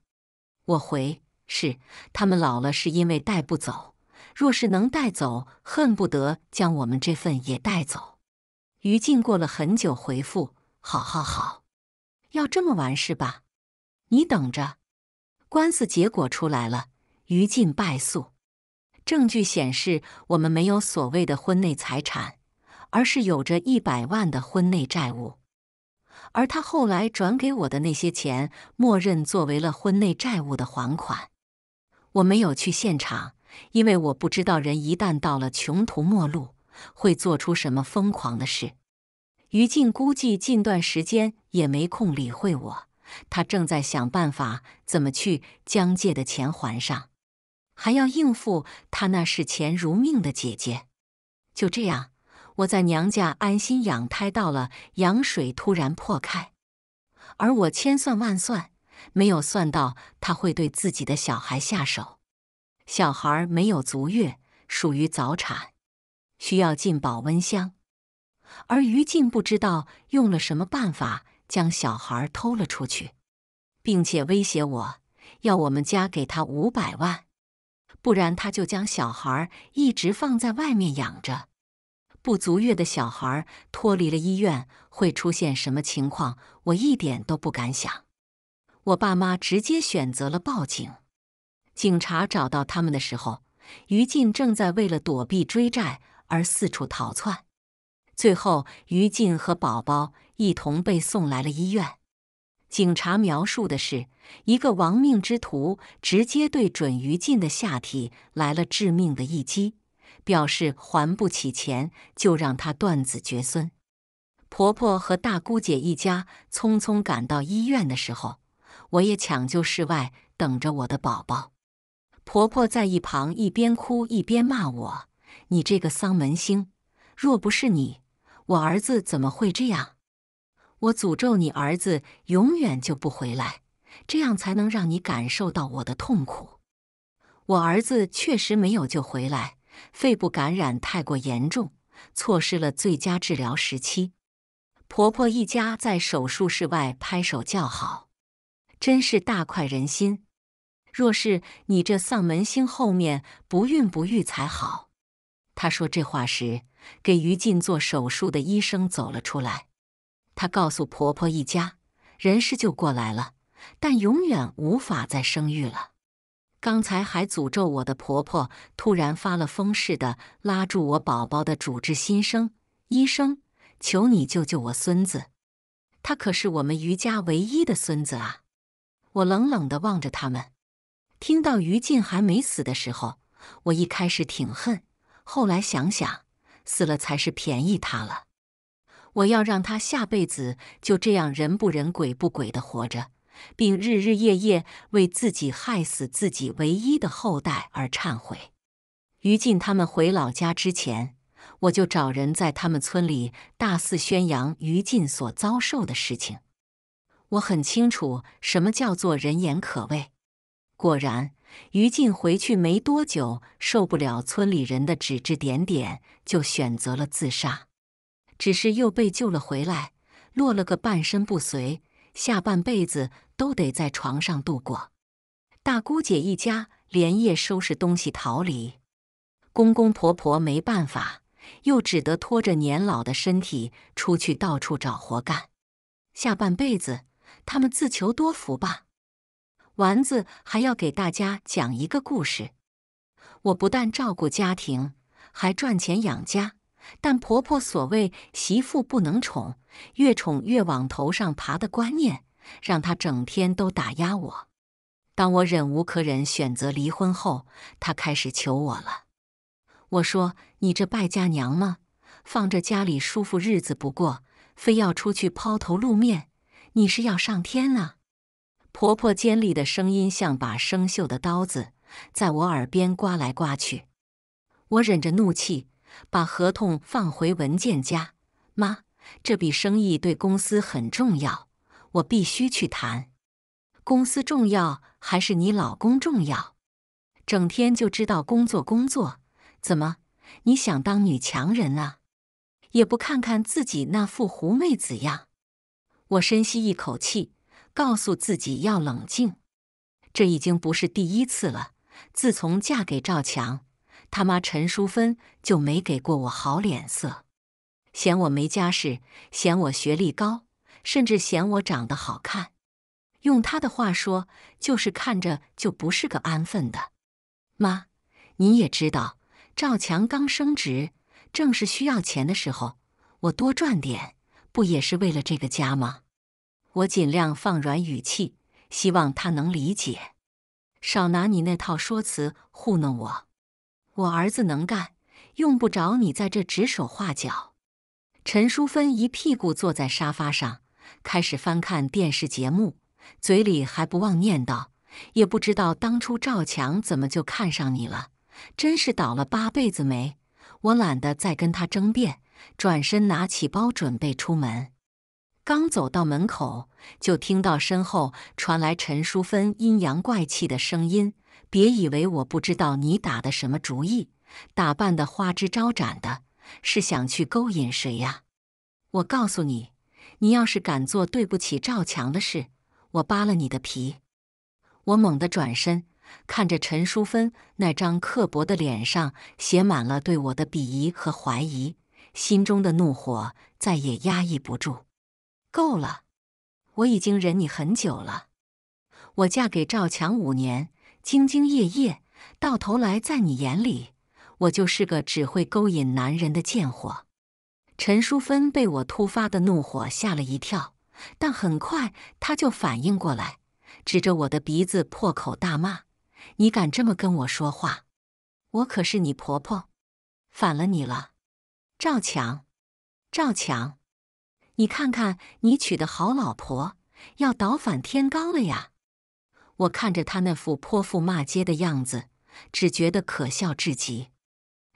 Speaker 1: 我回是他们老了，是因为带不走。若是能带走，恨不得将我们这份也带走。于静过了很久回复。好好好，要这么玩是吧？你等着，官司结果出来了，于禁败诉。证据显示，我们没有所谓的婚内财产，而是有着一百万的婚内债务。而他后来转给我的那些钱，默认作为了婚内债务的还款。我没有去现场，因为我不知道人一旦到了穷途末路，会做出什么疯狂的事。于静估计近段时间也没空理会我，他正在想办法怎么去将借的钱还上，还要应付他那视钱如命的姐姐。就这样，我在娘家安心养胎，到了羊水突然破开，而我千算万算没有算到他会对自己的小孩下手。小孩没有足月，属于早产，需要进保温箱。而于静不知道用了什么办法将小孩偷了出去，并且威胁我要我们家给他五百万，不然他就将小孩一直放在外面养着。不足月的小孩脱离了医院会出现什么情况，我一点都不敢想。我爸妈直接选择了报警。警察找到他们的时候，于静正在为了躲避追债而四处逃窜。最后，于静和宝宝一同被送来了医院。警察描述的是，一个亡命之徒直接对准于静的下体来了致命的一击，表示还不起钱就让他断子绝孙。婆婆和大姑姐一家匆匆赶到医院的时候，我也抢救室外等着我的宝宝。婆婆在一旁一边哭一边骂我：“你这个丧门星！若不是你……”我儿子怎么会这样？我诅咒你儿子永远就不回来，这样才能让你感受到我的痛苦。我儿子确实没有救回来，肺部感染太过严重，错失了最佳治疗时期。婆婆一家在手术室外拍手叫好，真是大快人心。若是你这丧门星后面不孕不育才好。她说这话时。给于禁做手术的医生走了出来，他告诉婆婆一家，人是救过来了，但永远无法再生育了。刚才还诅咒我的婆婆突然发了疯似的拉住我宝宝的主治心生，医生，求你救救我孙子，他可是我们于家唯一的孙子啊！我冷冷地望着他们。听到于禁还没死的时候，我一开始挺恨，后来想想。死了才是便宜他了，我要让他下辈子就这样人不人鬼不鬼的活着，并日日夜夜为自己害死自己唯一的后代而忏悔。于禁他们回老家之前，我就找人在他们村里大肆宣扬于禁所遭受的事情。我很清楚什么叫做人言可畏。果然。于禁回去没多久，受不了村里人的指指点点，就选择了自杀。只是又被救了回来，落了个半身不遂，下半辈子都得在床上度过。大姑姐一家连夜收拾东西逃离，公公婆婆没办法，又只得拖着年老的身体出去到处找活干。下半辈子，他们自求多福吧。丸子还要给大家讲一个故事。我不但照顾家庭，还赚钱养家，但婆婆所谓“媳妇不能宠，越宠越往头上爬”的观念，让她整天都打压我。当我忍无可忍，选择离婚后，她开始求我了。我说：“你这败家娘吗？放着家里舒服日子不过，非要出去抛头露面，你是要上天啊？”婆婆尖利的声音像把生锈的刀子，在我耳边刮来刮去。我忍着怒气，把合同放回文件夹。妈，这笔生意对公司很重要，我必须去谈。公司重要还是你老公重要？整天就知道工作工作，怎么你想当女强人啊？也不看看自己那副狐媚子样。我深吸一口气。告诉自己要冷静，这已经不是第一次了。自从嫁给赵强，他妈陈淑芬就没给过我好脸色，嫌我没家世，嫌我学历高，甚至嫌我长得好看。用她的话说，就是看着就不是个安分的。妈，您也知道，赵强刚升职，正是需要钱的时候，我多赚点，不也是为了这个家吗？我尽量放软语气，希望他能理解。少拿你那套说辞糊弄我。我儿子能干，用不着你在这指手画脚。陈淑芬一屁股坐在沙发上，开始翻看电视节目，嘴里还不忘念叨：“也不知道当初赵强怎么就看上你了，真是倒了八辈子霉。”我懒得再跟他争辩，转身拿起包准备出门。刚走到门口，就听到身后传来陈淑芬阴阳怪气的声音：“别以为我不知道你打的什么主意，打扮的花枝招展的，是想去勾引谁呀？我告诉你，你要是敢做对不起赵强的事，我扒了你的皮！”我猛地转身，看着陈淑芬那张刻薄的脸上写满了对我的鄙夷和怀疑，心中的怒火再也压抑不住。够了，我已经忍你很久了。我嫁给赵强五年，兢兢业业，到头来在你眼里，我就是个只会勾引男人的贱货。陈淑芬被我突发的怒火吓了一跳，但很快她就反应过来，指着我的鼻子破口大骂：“你敢这么跟我说话？我可是你婆婆，反了你了！”赵强，赵强。你看看，你娶的好老婆要倒反天高了呀！我看着她那副泼妇骂街的样子，只觉得可笑至极。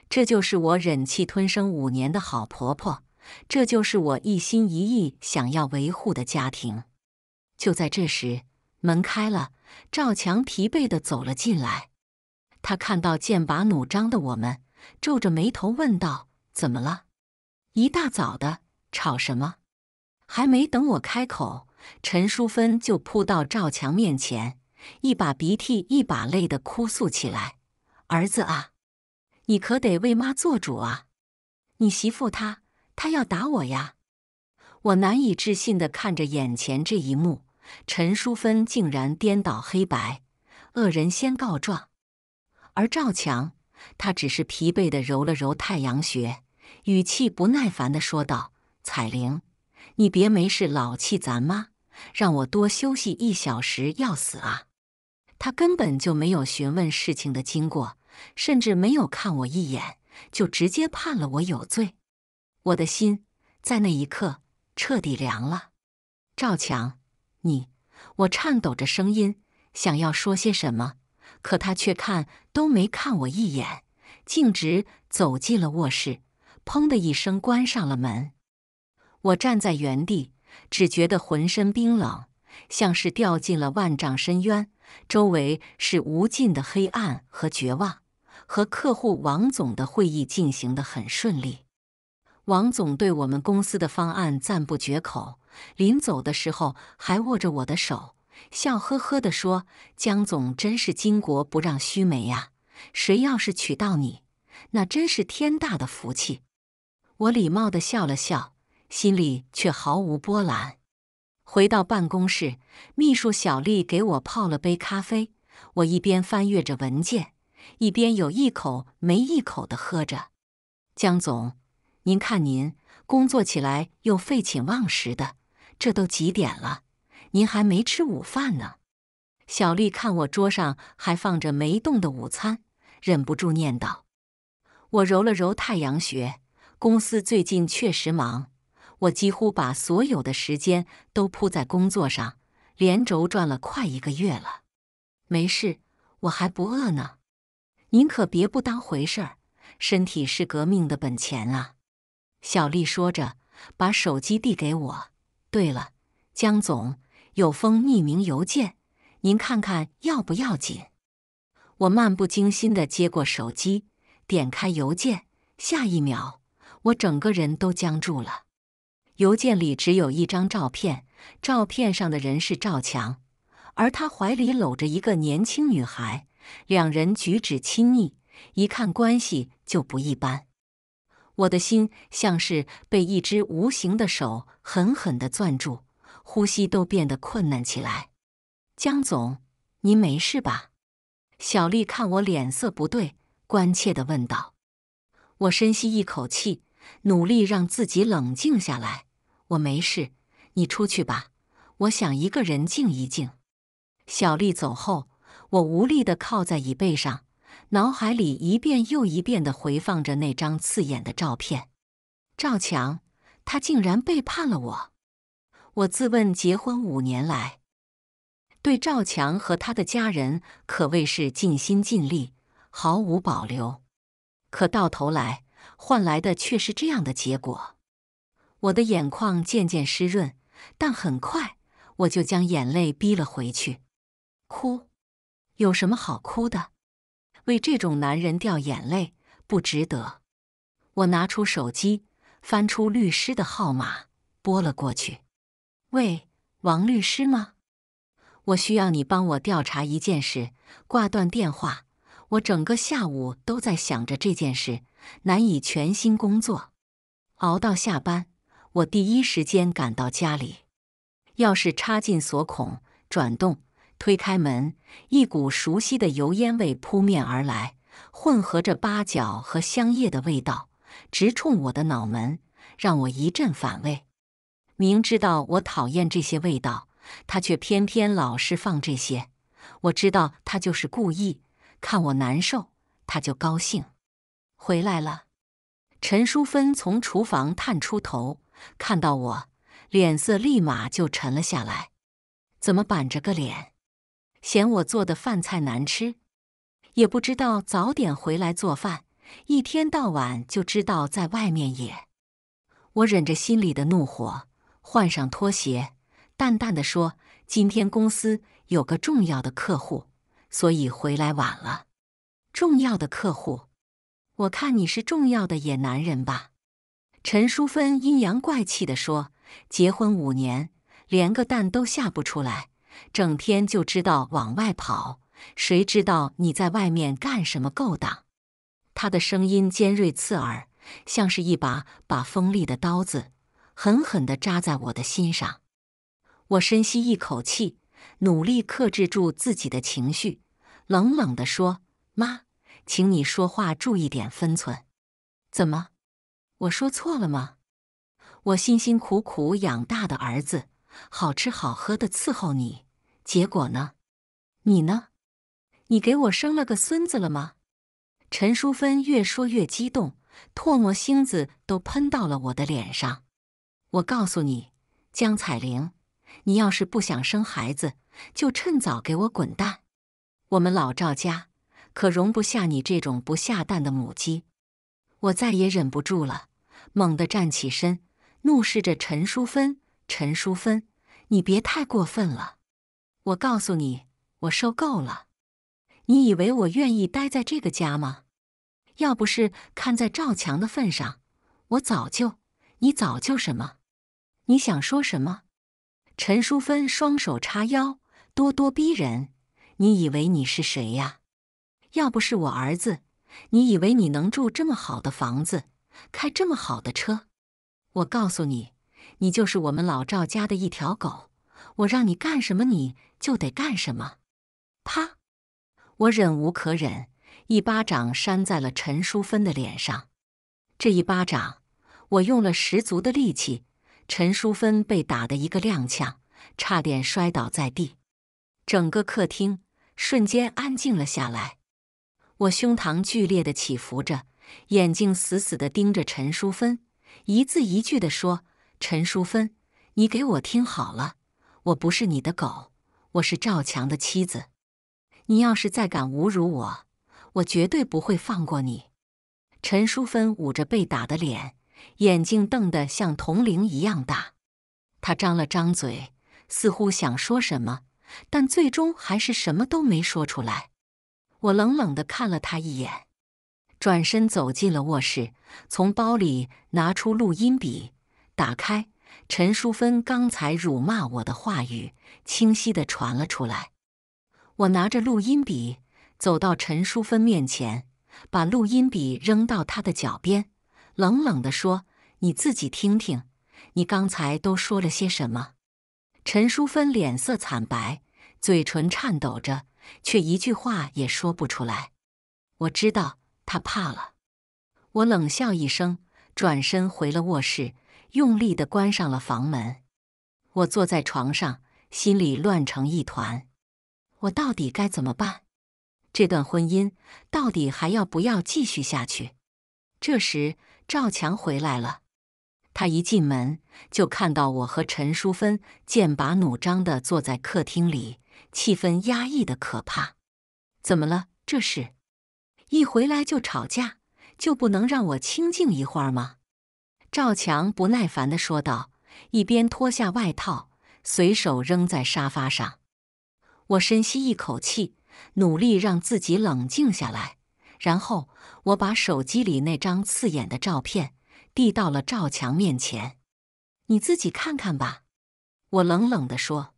Speaker 1: 这就是我忍气吞声五年的好婆婆，这就是我一心一意想要维护的家庭。就在这时，门开了，赵强疲惫的走了进来。他看到剑拔弩张的我们，皱着眉头问道：“怎么了？一大早的吵什么？”还没等我开口，陈淑芬就扑到赵强面前，一把鼻涕一把泪地哭诉起来：“儿子啊，你可得为妈做主啊！你媳妇她她要打我呀！”我难以置信地看着眼前这一幕，陈淑芬竟然颠倒黑白，恶人先告状。而赵强他只是疲惫地揉了揉太阳穴，语气不耐烦地说道：“彩玲。”你别没事老气咱妈，让我多休息一小时要死啊！他根本就没有询问事情的经过，甚至没有看我一眼，就直接判了我有罪。我的心在那一刻彻底凉了。赵强，你……我颤抖着声音想要说些什么，可他却看都没看我一眼，径直走进了卧室，砰的一声关上了门。我站在原地，只觉得浑身冰冷，像是掉进了万丈深渊。周围是无尽的黑暗和绝望。和客户王总的会议进行得很顺利，王总对我们公司的方案赞不绝口。临走的时候，还握着我的手，笑呵呵地说：“江总真是巾帼不让须眉呀！谁要是娶到你，那真是天大的福气。”我礼貌地笑了笑。心里却毫无波澜。回到办公室，秘书小丽给我泡了杯咖啡。我一边翻阅着文件，一边有一口没一口的喝着。江总，您看，您工作起来又废寝忘食的，这都几点了，您还没吃午饭呢？小丽看我桌上还放着没动的午餐，忍不住念叨。我揉了揉太阳穴，公司最近确实忙。我几乎把所有的时间都扑在工作上，连轴转了快一个月了。没事，我还不饿呢。您可别不当回事儿，身体是革命的本钱啊！小丽说着，把手机递给我。对了，江总有封匿名邮件，您看看要不要紧？我漫不经心地接过手机，点开邮件，下一秒，我整个人都僵住了。邮件里只有一张照片，照片上的人是赵强，而他怀里搂着一个年轻女孩，两人举止亲昵，一看关系就不一般。我的心像是被一只无形的手狠狠地攥住，呼吸都变得困难起来。江总，您没事吧？小丽看我脸色不对，关切地问道。我深吸一口气，努力让自己冷静下来。我没事，你出去吧。我想一个人静一静。小丽走后，我无力地靠在椅背上，脑海里一遍又一遍地回放着那张刺眼的照片。赵强，他竟然背叛了我！我自问，结婚五年来，对赵强和他的家人可谓是尽心尽力，毫无保留，可到头来换来的却是这样的结果。我的眼眶渐渐湿润，但很快我就将眼泪逼了回去。哭，有什么好哭的？为这种男人掉眼泪不值得。我拿出手机，翻出律师的号码，拨了过去。喂，王律师吗？我需要你帮我调查一件事。挂断电话，我整个下午都在想着这件事，难以全心工作，熬到下班。我第一时间赶到家里，钥匙插进锁孔，转动，推开门，一股熟悉的油烟味扑面而来，混合着八角和香叶的味道，直冲我的脑门，让我一阵反胃。明知道我讨厌这些味道，他却偏偏老是放这些。我知道他就是故意，看我难受，他就高兴。回来了，陈淑芬从厨房探出头。看到我，脸色立马就沉了下来。怎么板着个脸？嫌我做的饭菜难吃？也不知道早点回来做饭，一天到晚就知道在外面野。我忍着心里的怒火，换上拖鞋，淡淡的说：“今天公司有个重要的客户，所以回来晚了。重要的客户？我看你是重要的野男人吧。”陈淑芬阴阳怪气地说：“结婚五年，连个蛋都下不出来，整天就知道往外跑，谁知道你在外面干什么勾当？”她的声音尖锐刺耳，像是一把把锋利的刀子，狠狠地扎在我的心上。我深吸一口气，努力克制住自己的情绪，冷冷的说：“妈，请你说话注意点分寸，怎么？”我说错了吗？我辛辛苦苦养大的儿子，好吃好喝的伺候你，结果呢？你呢？你给我生了个孙子了吗？陈淑芬越说越激动，唾沫星子都喷到了我的脸上。我告诉你，江彩玲，你要是不想生孩子，就趁早给我滚蛋！我们老赵家可容不下你这种不下蛋的母鸡！我再也忍不住了。猛地站起身，怒视着陈淑芬：“陈淑芬，你别太过分了！我告诉你，我受够了！你以为我愿意待在这个家吗？要不是看在赵强的份上，我早就……你早就什么？你想说什么？”陈淑芬双手叉腰，咄咄逼人：“你以为你是谁呀？要不是我儿子，你以为你能住这么好的房子？”开这么好的车，我告诉你，你就是我们老赵家的一条狗，我让你干什么你就得干什么。啪！我忍无可忍，一巴掌扇在了陈淑芬的脸上。这一巴掌，我用了十足的力气。陈淑芬被打得一个踉跄，差点摔倒在地。整个客厅瞬间安静了下来。我胸膛剧烈的起伏着。眼睛死死地盯着陈淑芬，一字一句地说：“陈淑芬，你给我听好了，我不是你的狗，我是赵强的妻子。你要是再敢侮辱我，我绝对不会放过你。”陈淑芬捂着被打的脸，眼睛瞪得像铜铃一样大。她张了张嘴，似乎想说什么，但最终还是什么都没说出来。我冷冷地看了他一眼。转身走进了卧室，从包里拿出录音笔，打开。陈淑芬刚才辱骂我的话语清晰地传了出来。我拿着录音笔走到陈淑芬面前，把录音笔扔到她的脚边，冷冷地说：“你自己听听，你刚才都说了些什么？”陈淑芬脸色惨白，嘴唇颤抖着，却一句话也说不出来。我知道。他怕了，我冷笑一声，转身回了卧室，用力的关上了房门。我坐在床上，心里乱成一团。我到底该怎么办？这段婚姻到底还要不要继续下去？这时，赵强回来了。他一进门就看到我和陈淑芬剑拔弩张的坐在客厅里，气氛压抑的可怕。怎么了？这是？一回来就吵架，就不能让我清静一会儿吗？”赵强不耐烦的说道，一边脱下外套，随手扔在沙发上。我深吸一口气，努力让自己冷静下来，然后我把手机里那张刺眼的照片递到了赵强面前，“你自己看看吧。”我冷冷的说。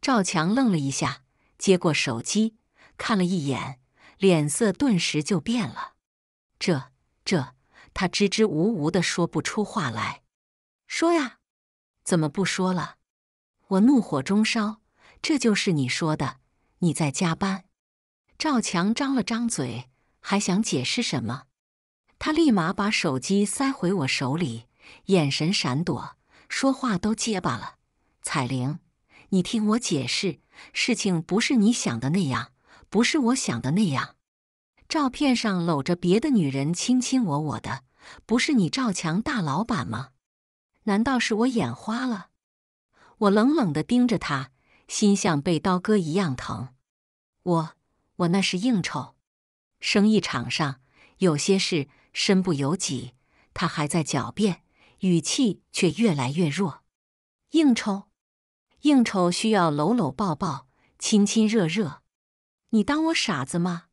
Speaker 1: 赵强愣了一下，接过手机，看了一眼。脸色顿时就变了，这这，他支支吾吾的说不出话来。说呀，怎么不说了？我怒火中烧。这就是你说的，你在加班。赵强张了张嘴，还想解释什么，他立马把手机塞回我手里，眼神闪躲，说话都结巴了。彩玲，你听我解释，事情不是你想的那样。不是我想的那样，照片上搂着别的女人亲亲我我的，不是你赵强大老板吗？难道是我眼花了？我冷冷的盯着他，心像被刀割一样疼。我，我那是应酬，生意场上有些事身不由己。他还在狡辩，语气却越来越弱。应酬，应酬需要搂搂抱抱，亲亲热热。你当我傻子吗？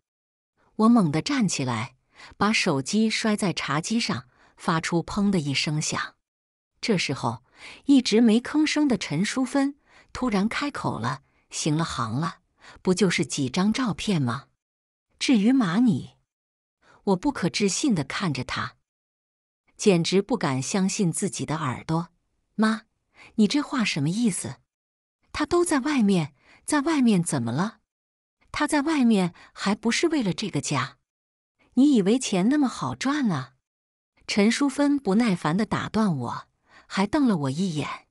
Speaker 1: 我猛地站起来，把手机摔在茶几上，发出“砰”的一声响。这时候，一直没吭声的陈淑芬突然开口了：“行了，行了，不就是几张照片吗？至于马你。”我不可置信地看着他，简直不敢相信自己的耳朵。妈，你这话什么意思？他都在外面，在外面怎么了？他在外面还不是为了这个家？你以为钱那么好赚啊？陈淑芬不耐烦的打断我，还瞪了我一眼。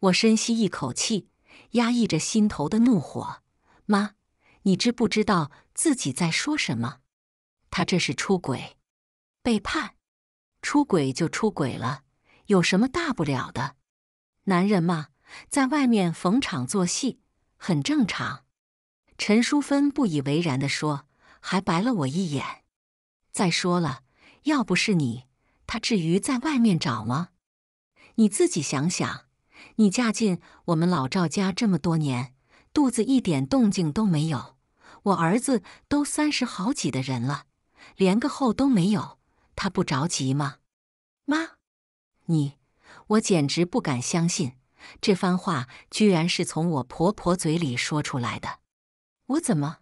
Speaker 1: 我深吸一口气，压抑着心头的怒火。妈，你知不知道自己在说什么？他这是出轨、背叛，出轨就出轨了，有什么大不了的？男人嘛，在外面逢场作戏很正常。陈淑芬不以为然地说：“还白了我一眼。再说了，要不是你，他至于在外面找吗？你自己想想，你嫁进我们老赵家这么多年，肚子一点动静都没有。我儿子都三十好几的人了，连个后都没有，他不着急吗？妈，你，我简直不敢相信，这番话居然是从我婆婆嘴里说出来的。”我怎么？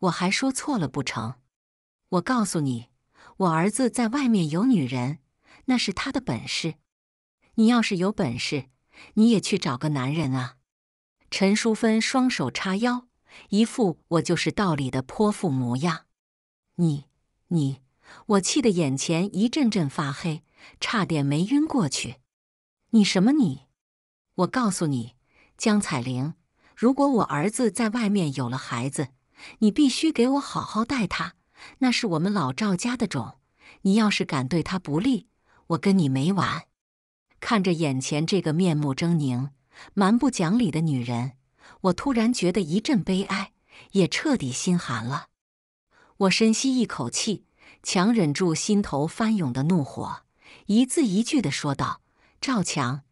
Speaker 1: 我还说错了不成？我告诉你，我儿子在外面有女人，那是他的本事。你要是有本事，你也去找个男人啊！陈淑芬双手叉腰，一副我就是道理的泼妇模样。你你，我气得眼前一阵阵发黑，差点没晕过去。你什么你？我告诉你，江彩玲。如果我儿子在外面有了孩子，你必须给我好好待他，那是我们老赵家的种。你要是敢对他不利，我跟你没完！看着眼前这个面目狰狞、蛮不讲理的女人，我突然觉得一阵悲哀，也彻底心寒了。我深吸一口气，强忍住心头翻涌的怒火，一字一句地说道：“赵强。”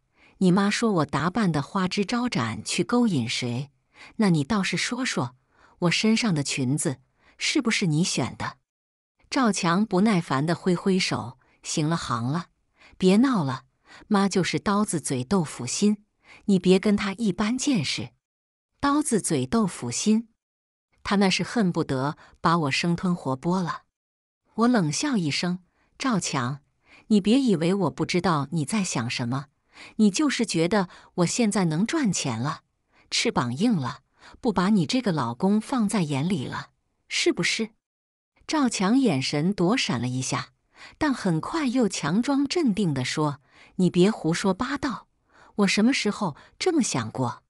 Speaker 1: 你妈说我打扮的花枝招展去勾引谁？那你倒是说说，我身上的裙子是不是你选的？赵强不耐烦的挥挥手：“行了，行了，别闹了。妈就是刀子嘴豆腐心，你别跟她一般见识。刀子嘴豆腐心，她那是恨不得把我生吞活剥了。”我冷笑一声：“赵强，你别以为我不知道你在想什么。”你就是觉得我现在能赚钱了，翅膀硬了，不把你这个老公放在眼里了，是不是？赵强眼神躲闪了一下，但很快又强装镇定的说：“你别胡说八道，我什么时候这么想过？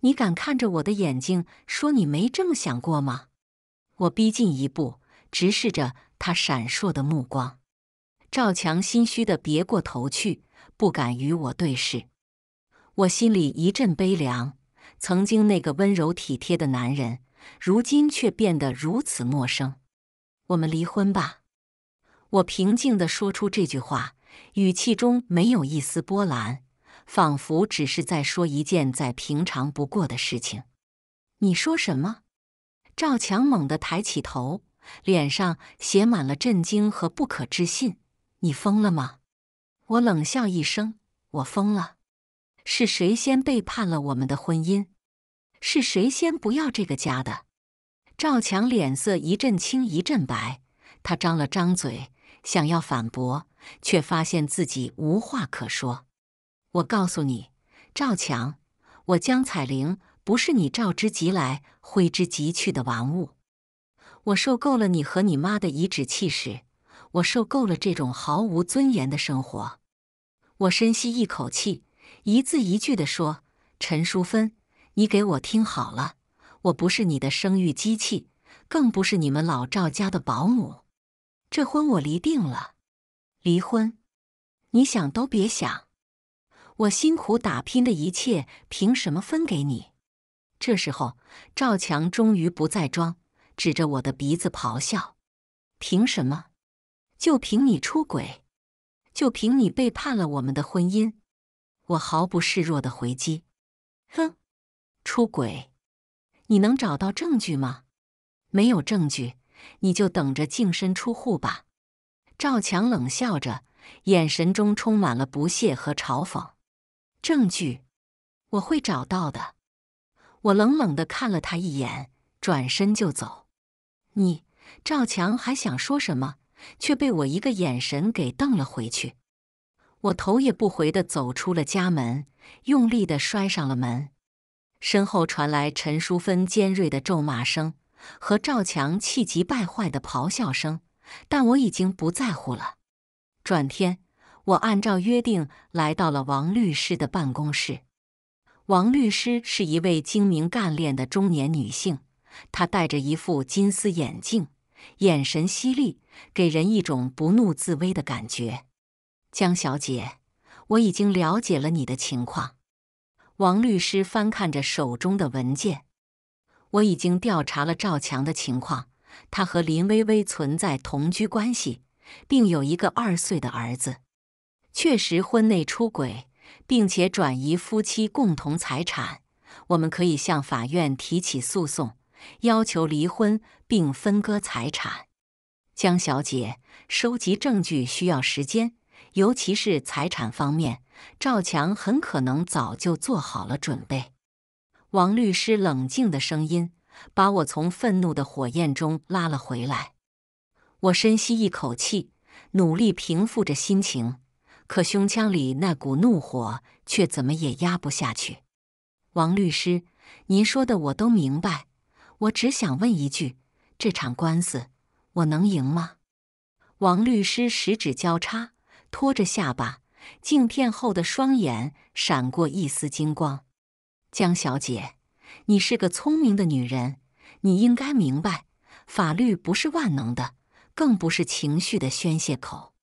Speaker 1: 你敢看着我的眼睛说你没这么想过吗？”我逼近一步，直视着他闪烁的目光。赵强心虚的别过头去。不敢与我对视，我心里一阵悲凉。曾经那个温柔体贴的男人，如今却变得如此陌生。我们离婚吧。我平静的说出这句话，语气中没有一丝波澜，仿佛只是在说一件再平常不过的事情。你说什么？赵强猛地抬起头，脸上写满了震惊和不可置信。你疯了吗？我冷笑一声：“我疯了，是谁先背叛了我们的婚姻？是谁先不要这个家的？”赵强脸色一阵青一阵白，他张了张嘴，想要反驳，却发现自己无话可说。我告诉你，赵强，我江彩玲不是你召之即来、挥之即去的玩物。我受够了你和你妈的颐指气使，我受够了这种毫无尊严的生活。我深吸一口气，一字一句地说：“陈淑芬，你给我听好了，我不是你的生育机器，更不是你们老赵家的保姆。这婚我离定了。离婚？你想都别想！我辛苦打拼的一切，凭什么分给你？”这时候，赵强终于不再装，指着我的鼻子咆哮：“凭什么？就凭你出轨！”就凭你背叛了我们的婚姻，我毫不示弱的回击：“哼，出轨，你能找到证据吗？没有证据，你就等着净身出户吧。”赵强冷笑着，眼神中充满了不屑和嘲讽。“证据，我会找到的。”我冷冷的看了他一眼，转身就走。你，赵强还想说什么？却被我一个眼神给瞪了回去。我头也不回地走出了家门，用力地摔上了门。身后传来陈淑芬尖锐的咒骂声和赵强气急败坏的咆哮声，但我已经不在乎了。转天，我按照约定来到了王律师的办公室。王律师是一位精明干练的中年女性，她戴着一副金丝眼镜。眼神犀利，给人一种不怒自威的感觉。江小姐，我已经了解了你的情况。王律师翻看着手中的文件，我已经调查了赵强的情况，他和林薇薇存在同居关系，并有一个二岁的儿子，确实婚内出轨，并且转移夫妻共同财产，我们可以向法院提起诉讼，要求离婚。并分割财产。江小姐，收集证据需要时间，尤其是财产方面，赵强很可能早就做好了准备。王律师冷静的声音把我从愤怒的火焰中拉了回来。我深吸一口气，努力平复着心情，可胸腔里那股怒火却怎么也压不下去。王律师，您说的我都明白，我只想问一句。这场官司我能赢吗？王律师十指交叉，托着下巴，镜片后的双眼闪过一丝金光。江小姐，你是个聪明的女人，你应该明白，法律不是万能的，更不是情绪的宣泄口。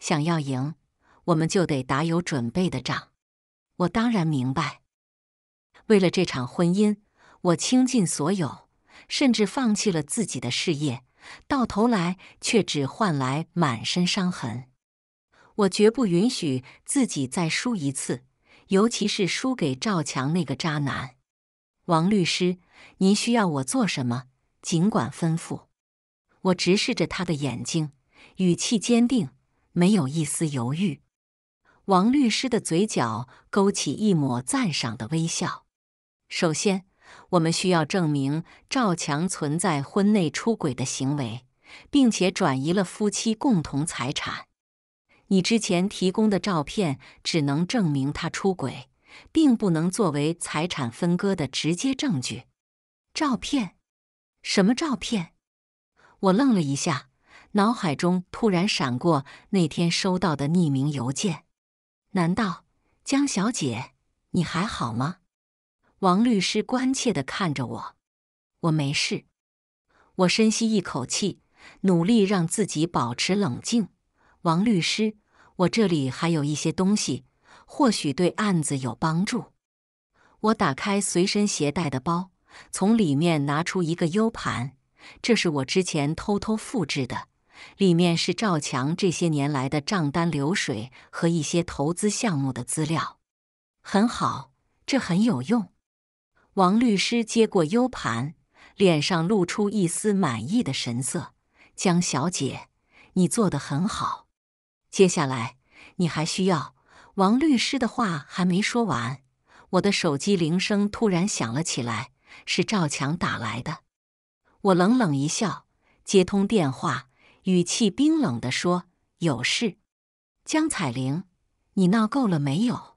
Speaker 1: 想要赢，我们就得打有准备的仗。我当然明白，为了这场婚姻，我倾尽所有。甚至放弃了自己的事业，到头来却只换来满身伤痕。我绝不允许自己再输一次，尤其是输给赵强那个渣男。王律师，您需要我做什么？尽管吩咐。我直视着他的眼睛，语气坚定，没有一丝犹豫。王律师的嘴角勾起一抹赞赏的微笑。首先。我们需要证明赵强存在婚内出轨的行为，并且转移了夫妻共同财产。你之前提供的照片只能证明他出轨，并不能作为财产分割的直接证据。照片？什么照片？我愣了一下，脑海中突然闪过那天收到的匿名邮件。难道江小姐，你还好吗？王律师关切地看着我，我没事。我深吸一口气，努力让自己保持冷静。王律师，我这里还有一些东西，或许对案子有帮助。我打开随身携带的包，从里面拿出一个 U 盘，这是我之前偷偷复制的，里面是赵强这些年来的账单流水和一些投资项目的资料。很好，这很有用。王律师接过 U 盘，脸上露出一丝满意的神色。江小姐，你做的很好。接下来，你还需要……王律师的话还没说完，我的手机铃声突然响了起来，是赵强打来的。我冷冷一笑，接通电话，语气冰冷的说：“有事，江彩玲，你闹够了没有？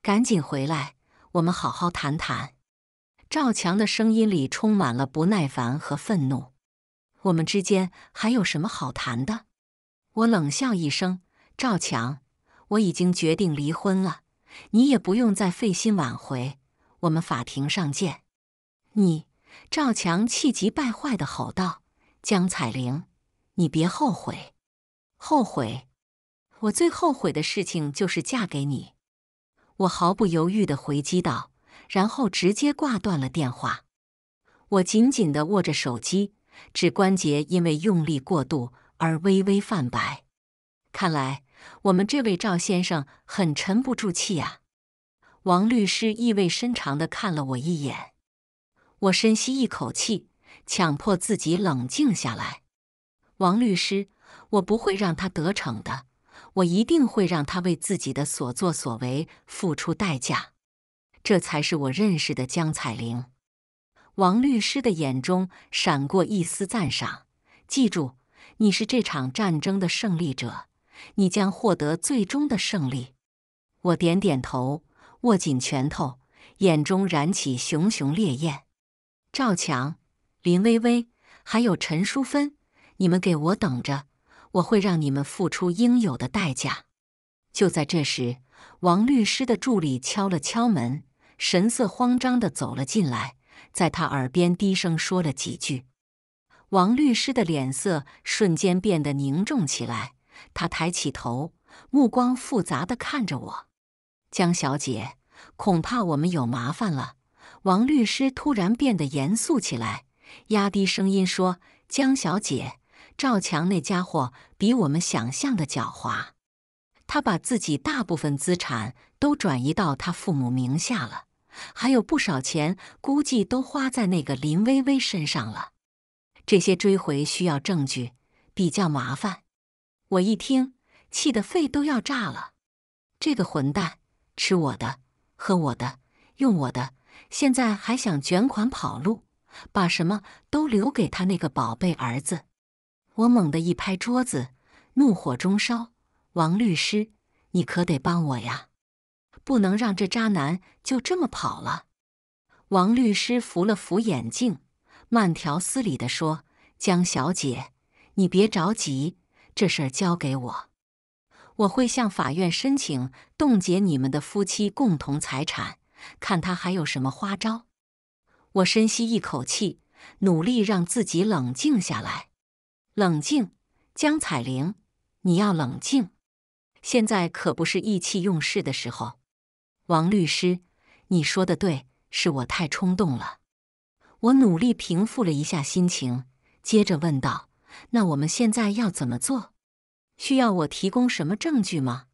Speaker 1: 赶紧回来，我们好好谈谈。”赵强的声音里充满了不耐烦和愤怒。我们之间还有什么好谈的？我冷笑一声：“赵强，我已经决定离婚了，你也不用再费心挽回。我们法庭上见。”你，赵强气急败坏的吼道：“江彩玲，你别后悔！后悔！我最后悔的事情就是嫁给你。”我毫不犹豫的回击道。然后直接挂断了电话。我紧紧地握着手机，指关节因为用力过度而微微泛白。看来我们这位赵先生很沉不住气啊。王律师意味深长地看了我一眼。我深吸一口气，强迫自己冷静下来。王律师，我不会让他得逞的。我一定会让他为自己的所作所为付出代价。这才是我认识的江彩玲。王律师的眼中闪过一丝赞赏。记住，你是这场战争的胜利者，你将获得最终的胜利。我点点头，握紧拳头，眼中燃起熊熊烈焰。赵强、林薇薇，还有陈淑芬，你们给我等着，我会让你们付出应有的代价。就在这时，王律师的助理敲了敲门。神色慌张地走了进来，在他耳边低声说了几句。王律师的脸色瞬间变得凝重起来，他抬起头，目光复杂的看着我。江小姐，恐怕我们有麻烦了。王律师突然变得严肃起来，压低声音说：“江小姐，赵强那家伙比我们想象的狡猾，他把自己大部分资产都转移到他父母名下了。”还有不少钱，估计都花在那个林薇薇身上了。这些追回需要证据，比较麻烦。我一听，气得肺都要炸了。这个混蛋，吃我的，喝我的，用我的，现在还想卷款跑路，把什么都留给他那个宝贝儿子。我猛地一拍桌子，怒火中烧。王律师，你可得帮我呀！不能让这渣男就这么跑了。王律师扶了扶眼镜，慢条斯理的说：“江小姐，你别着急，这事儿交给我，我会向法院申请冻结你们的夫妻共同财产，看他还有什么花招。”我深吸一口气，努力让自己冷静下来。冷静，江彩玲，你要冷静，现在可不是意气用事的时候。王律师，你说的对，是我太冲动了。我努力平复了一下心情，接着问道：“那我们现在要怎么做？需要我提供什么证据吗？”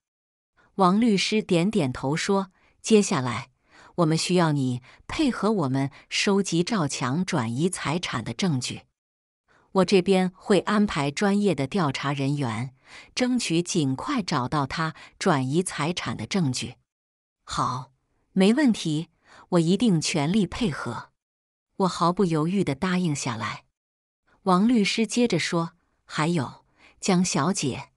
Speaker 1: 王律师点点头说：“接下来，我们需要你配合我们收集赵强转移财产的证据。我这边会安排专业的调查人员，争取尽快找到他转移财产的证据。”好，没问题，我一定全力配合。我毫不犹豫地答应下来。王律师接着说：“还有，江小姐，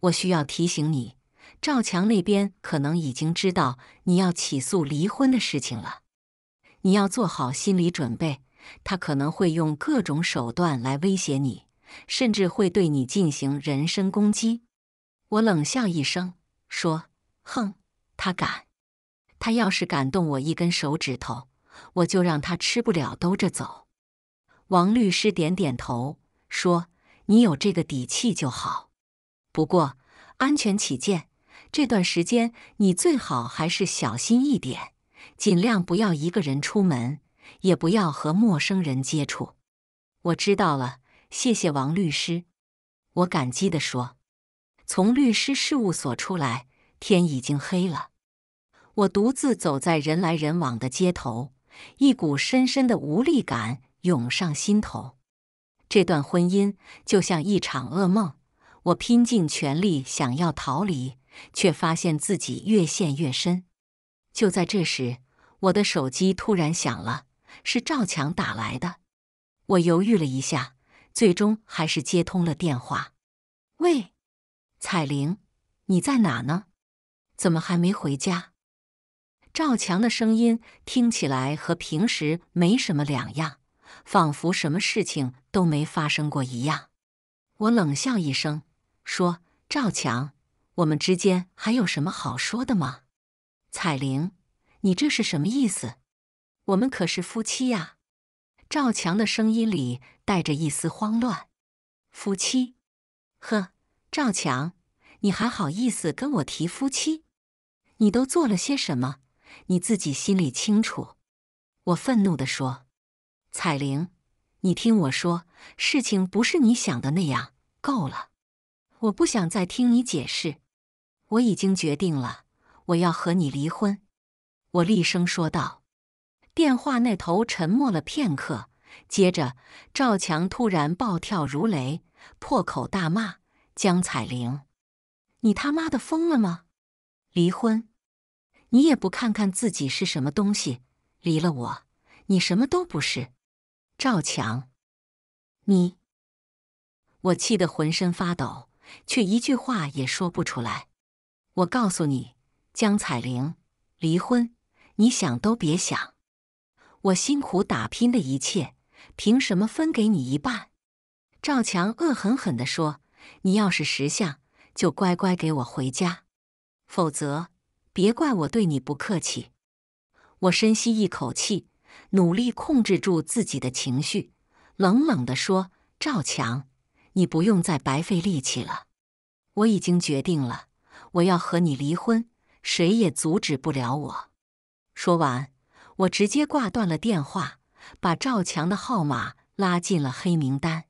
Speaker 1: 我需要提醒你，赵强那边可能已经知道你要起诉离婚的事情了。你要做好心理准备，他可能会用各种手段来威胁你，甚至会对你进行人身攻击。”我冷笑一声说：“哼，他敢。”他要是敢动我一根手指头，我就让他吃不了兜着走。王律师点点头说：“你有这个底气就好。不过，安全起见，这段时间你最好还是小心一点，尽量不要一个人出门，也不要和陌生人接触。”我知道了，谢谢王律师。我感激的说。从律师事务所出来，天已经黑了。我独自走在人来人往的街头，一股深深的无力感涌上心头。这段婚姻就像一场噩梦，我拼尽全力想要逃离，却发现自己越陷越深。就在这时，我的手机突然响了，是赵强打来的。我犹豫了一下，最终还是接通了电话。“喂，彩玲，你在哪呢？怎么还没回家？”赵强的声音听起来和平时没什么两样，仿佛什么事情都没发生过一样。我冷笑一声说：“赵强，我们之间还有什么好说的吗？”彩玲，你这是什么意思？我们可是夫妻呀！赵强的声音里带着一丝慌乱。夫妻？呵，赵强，你还好意思跟我提夫妻？你都做了些什么？你自己心里清楚，我愤怒的说：“彩玲，你听我说，事情不是你想的那样。够了，我不想再听你解释。我已经决定了，我要和你离婚。”我厉声说道。电话那头沉默了片刻，接着赵强突然暴跳如雷，破口大骂：“江彩玲，你他妈的疯了吗？离婚！”你也不看看自己是什么东西，离了我，你什么都不是，赵强，你！我气得浑身发抖，却一句话也说不出来。我告诉你，江彩玲，离婚，你想都别想！我辛苦打拼的一切，凭什么分给你一半？赵强恶狠狠的说：“你要是识相，就乖乖给我回家，否则……”别怪我对你不客气。我深吸一口气，努力控制住自己的情绪，冷冷地说：“赵强，你不用再白费力气了。我已经决定了，我要和你离婚，谁也阻止不了我。”说完，我直接挂断了电话，把赵强的号码拉进了黑名单。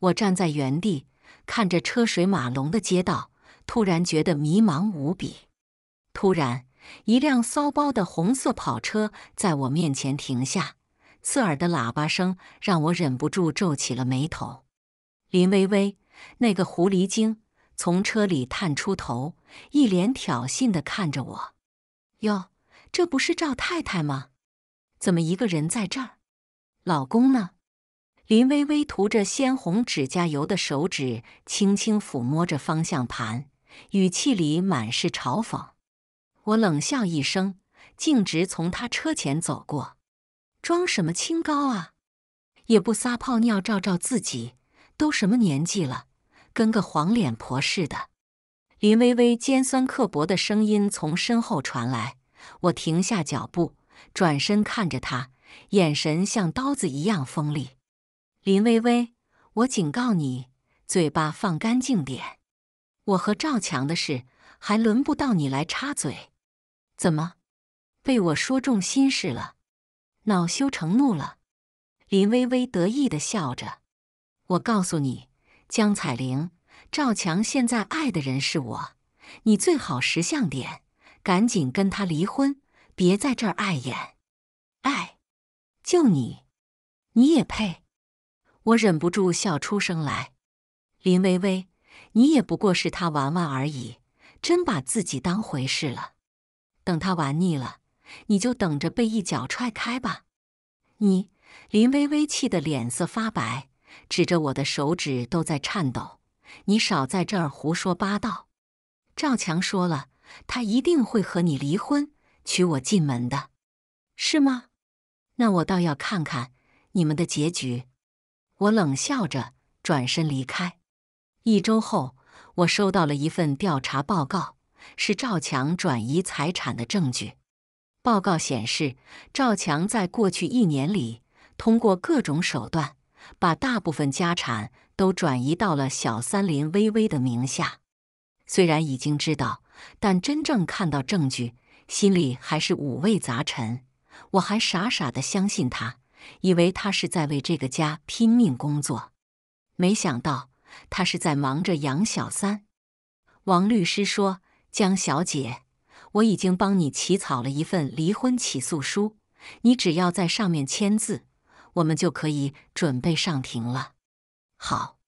Speaker 1: 我站在原地，看着车水马龙的街道，突然觉得迷茫无比。突然，一辆骚包的红色跑车在我面前停下，刺耳的喇叭声让我忍不住皱起了眉头。林薇薇，那个狐狸精，从车里探出头，一脸挑衅地看着我：“哟，这不是赵太太吗？怎么一个人在这儿？老公呢？”林薇薇涂着鲜红指甲油的手指轻轻抚摸着方向盘，语气里满是嘲讽。我冷笑一声，径直从他车前走过，装什么清高啊？也不撒泡尿照照自己，都什么年纪了，跟个黄脸婆似的。林微微尖酸刻薄的声音从身后传来，我停下脚步，转身看着他，眼神像刀子一样锋利。林微微，我警告你，嘴巴放干净点，我和赵强的事还轮不到你来插嘴。怎么，被我说中心事了？恼羞成怒了？林微微得意的笑着。我告诉你，江彩玲，赵强现在爱的人是我，你最好识相点，赶紧跟他离婚，别在这儿碍眼。哎，就你，你也配？我忍不住笑出声来。林微微，你也不过是他玩玩而已，真把自己当回事了。等他玩腻了，你就等着被一脚踹开吧！你林微微气得脸色发白，指着我的手指都在颤抖。你少在这儿胡说八道！赵强说了，他一定会和你离婚，娶我进门的，是吗？那我倒要看看你们的结局。我冷笑着转身离开。一周后，我收到了一份调查报告。是赵强转移财产的证据。报告显示，赵强在过去一年里通过各种手段，把大部分家产都转移到了小三林微微的名下。虽然已经知道，但真正看到证据，心里还是五味杂陈。我还傻傻的相信他，以为他是在为这个家拼命工作，没想到他是在忙着养小三。王律师说。江小姐，我已经帮你起草了一份离婚起诉书，你只要在上面签字，我们就可以准备上庭了。好，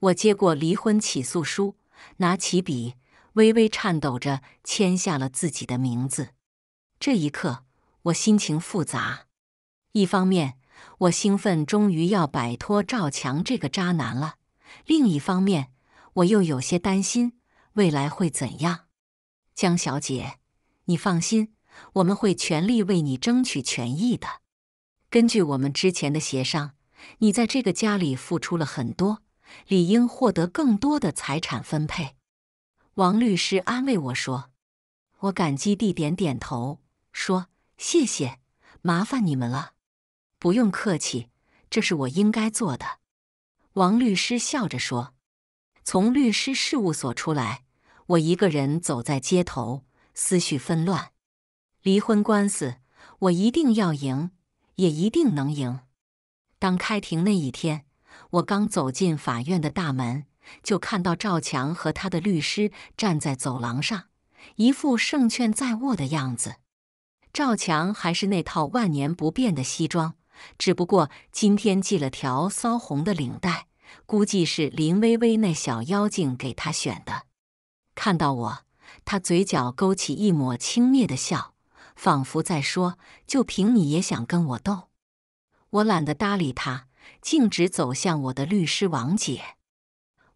Speaker 1: 我接过离婚起诉书，拿起笔，微微颤抖着签下了自己的名字。这一刻，我心情复杂。一方面，我兴奋，终于要摆脱赵强这个渣男了；另一方面，我又有些担心。未来会怎样，江小姐？你放心，我们会全力为你争取权益的。根据我们之前的协商，你在这个家里付出了很多，理应获得更多的财产分配。王律师安慰我说：“我感激地点点头，说谢谢，麻烦你们了。不用客气，这是我应该做的。”王律师笑着说。从律师事务所出来。我一个人走在街头，思绪纷乱。离婚官司，我一定要赢，也一定能赢。当开庭那一天，我刚走进法院的大门，就看到赵强和他的律师站在走廊上，一副胜券在握的样子。赵强还是那套万年不变的西装，只不过今天系了条骚红的领带，估计是林薇薇那小妖精给他选的。看到我，他嘴角勾起一抹轻蔑的笑，仿佛在说：“就凭你也想跟我斗？”我懒得搭理他，径直走向我的律师王姐。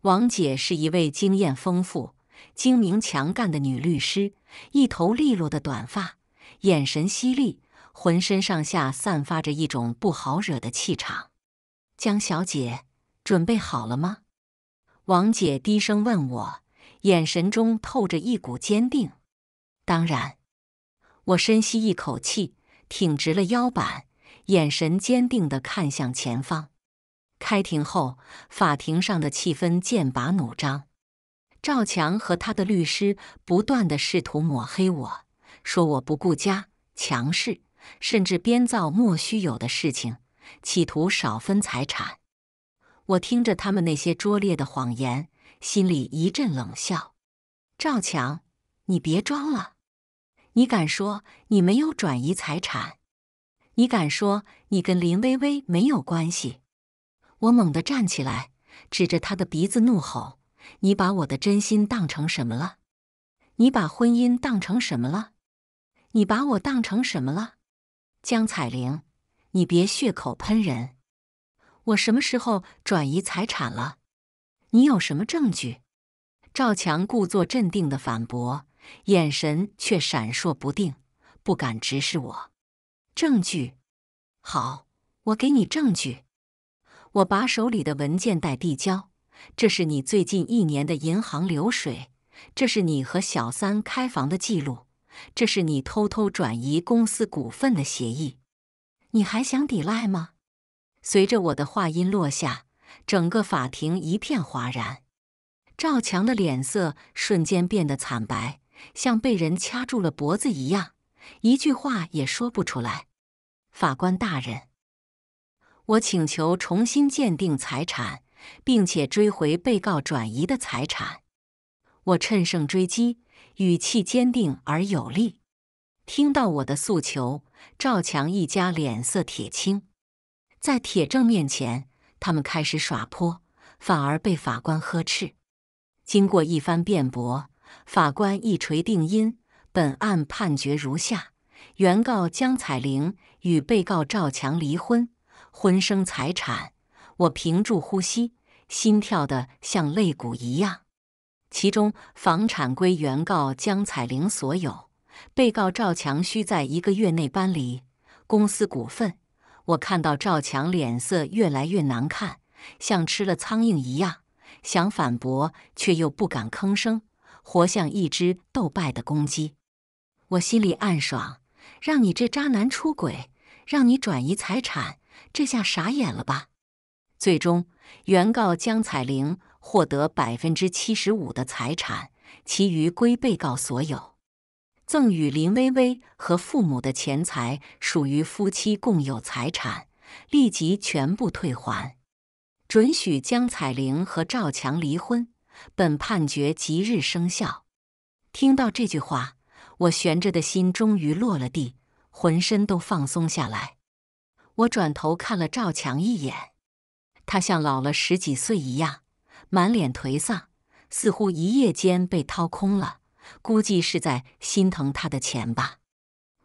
Speaker 1: 王姐是一位经验丰富、精明强干的女律师，一头利落的短发，眼神犀利，浑身上下散发着一种不好惹的气场。“江小姐，准备好了吗？”王姐低声问我。眼神中透着一股坚定。当然，我深吸一口气，挺直了腰板，眼神坚定地看向前方。开庭后，法庭上的气氛剑拔弩张。赵强和他的律师不断地试图抹黑我，说我不顾家、强势，甚至编造莫须有的事情，企图少分财产。我听着他们那些拙劣的谎言。心里一阵冷笑，赵强，你别装了！你敢说你没有转移财产？你敢说你跟林薇薇没有关系？我猛地站起来，指着他的鼻子怒吼：“你把我的真心当成什么了？你把婚姻当成什么了？你把我当成什么了？”江彩玲，你别血口喷人！我什么时候转移财产了？你有什么证据？赵强故作镇定的反驳，眼神却闪烁不定，不敢直视我。证据？好，我给你证据。我把手里的文件袋递交，这是你最近一年的银行流水，这是你和小三开房的记录，这是你偷偷转移公司股份的协议。你还想抵赖吗？随着我的话音落下。整个法庭一片哗然，赵强的脸色瞬间变得惨白，像被人掐住了脖子一样，一句话也说不出来。法官大人，我请求重新鉴定财产，并且追回被告转移的财产。我趁胜追击，语气坚定而有力。听到我的诉求，赵强一家脸色铁青，在铁证面前。他们开始耍泼，反而被法官呵斥。经过一番辩驳，法官一锤定音：本案判决如下，原告江彩玲与被告赵强离婚，婚生财产我屏住呼吸，心跳的像肋骨一样。其中房产归原告江彩玲所有，被告赵强需在一个月内搬离公司股份。我看到赵强脸色越来越难看，像吃了苍蝇一样，想反驳却又不敢吭声，活像一只斗败的公鸡。我心里暗爽，让你这渣男出轨，让你转移财产，这下傻眼了吧？最终，原告江彩玲获得百分之七十五的财产，其余归被告所有。赠与林薇薇和父母的钱财属于夫妻共有财产，立即全部退还。准许江彩玲和赵强离婚，本判决即日生效。听到这句话，我悬着的心终于落了地，浑身都放松下来。我转头看了赵强一眼，他像老了十几岁一样，满脸颓丧，似乎一夜间被掏空了。估计是在心疼他的钱吧。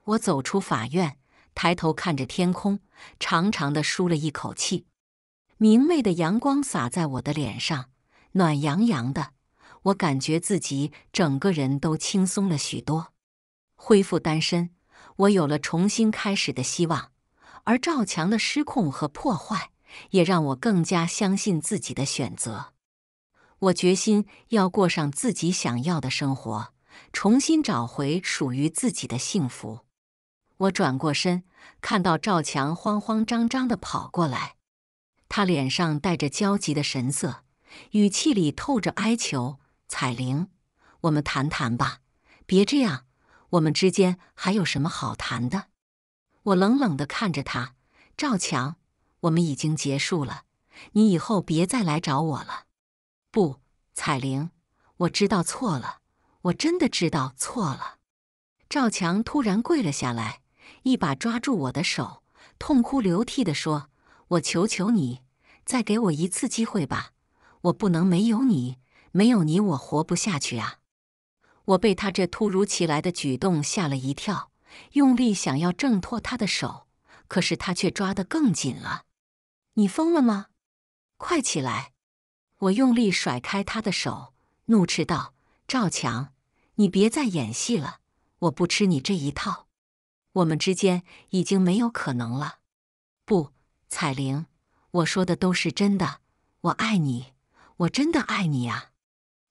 Speaker 1: 我走出法院，抬头看着天空，长长的舒了一口气。明媚的阳光洒在我的脸上，暖洋洋的，我感觉自己整个人都轻松了许多。恢复单身，我有了重新开始的希望。而赵强的失控和破坏，也让我更加相信自己的选择。我决心要过上自己想要的生活，重新找回属于自己的幸福。我转过身，看到赵强慌慌张张地跑过来，他脸上带着焦急的神色，语气里透着哀求：“彩玲，我们谈谈吧，别这样。我们之间还有什么好谈的？”我冷冷地看着他：“赵强，我们已经结束了，你以后别再来找我了。”不，彩玲，我知道错了，我真的知道错了。赵强突然跪了下来，一把抓住我的手，痛哭流涕地说：“我求求你，再给我一次机会吧！我不能没有你，没有你我活不下去啊！”我被他这突如其来的举动吓了一跳，用力想要挣脱他的手，可是他却抓得更紧了。“你疯了吗？快起来！”我用力甩开他的手，怒斥道：“赵强，你别再演戏了！我不吃你这一套，我们之间已经没有可能了。”不，彩玲，我说的都是真的，我爱你，我真的爱你啊！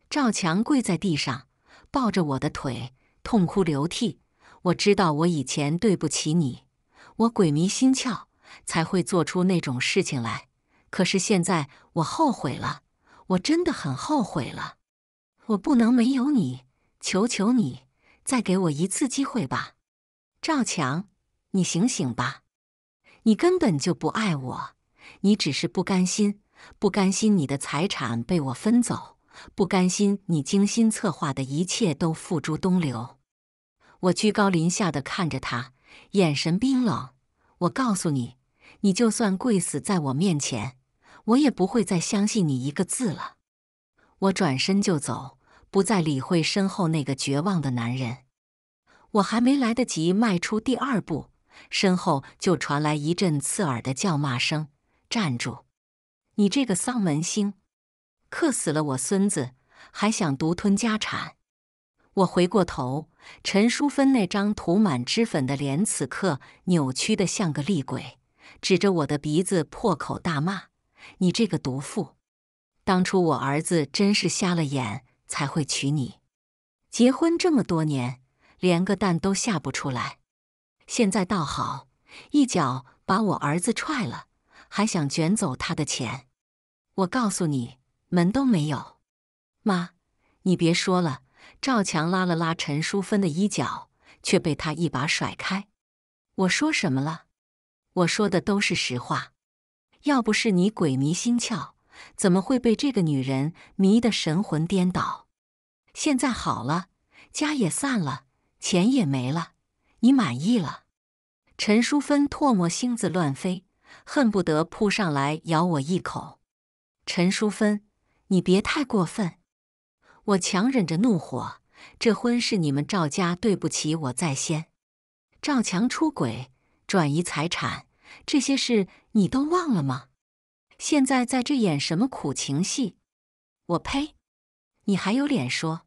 Speaker 1: 赵强跪在地上，抱着我的腿，痛哭流涕。我知道我以前对不起你，我鬼迷心窍才会做出那种事情来，可是现在我后悔了。我真的很后悔了，我不能没有你，求求你，再给我一次机会吧，赵强，你醒醒吧，你根本就不爱我，你只是不甘心，不甘心你的财产被我分走，不甘心你精心策划的一切都付诸东流。我居高临下的看着他，眼神冰冷。我告诉你，你就算跪死在我面前。我也不会再相信你一个字了。我转身就走，不再理会身后那个绝望的男人。我还没来得及迈出第二步，身后就传来一阵刺耳的叫骂声：“站住！你这个丧门星，克死了我孙子，还想独吞家产！”我回过头，陈淑芬那张涂满脂粉的脸此刻扭曲的像个厉鬼，指着我的鼻子破口大骂。你这个毒妇！当初我儿子真是瞎了眼才会娶你。结婚这么多年，连个蛋都下不出来。现在倒好，一脚把我儿子踹了，还想卷走他的钱。我告诉你，门都没有！妈，你别说了。赵强拉了拉陈淑芬的衣角，却被他一把甩开。我说什么了？我说的都是实话。要不是你鬼迷心窍，怎么会被这个女人迷得神魂颠倒？现在好了，家也散了，钱也没了，你满意了？陈淑芬唾沫星子乱飞，恨不得扑上来咬我一口。陈淑芬，你别太过分！我强忍着怒火，这婚是你们赵家对不起我在先，赵强出轨、转移财产这些事。你都忘了吗？现在在这演什么苦情戏？我呸！你还有脸说？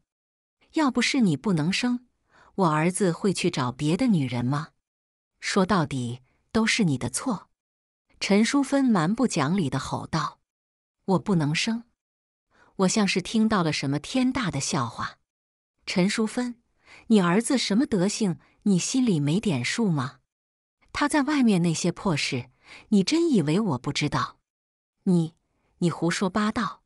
Speaker 1: 要不是你不能生，我儿子会去找别的女人吗？说到底都是你的错！陈淑芬蛮不讲理的吼道：“我不能生？”我像是听到了什么天大的笑话。陈淑芬，你儿子什么德性？你心里没点数吗？他在外面那些破事……你真以为我不知道？你你胡说八道！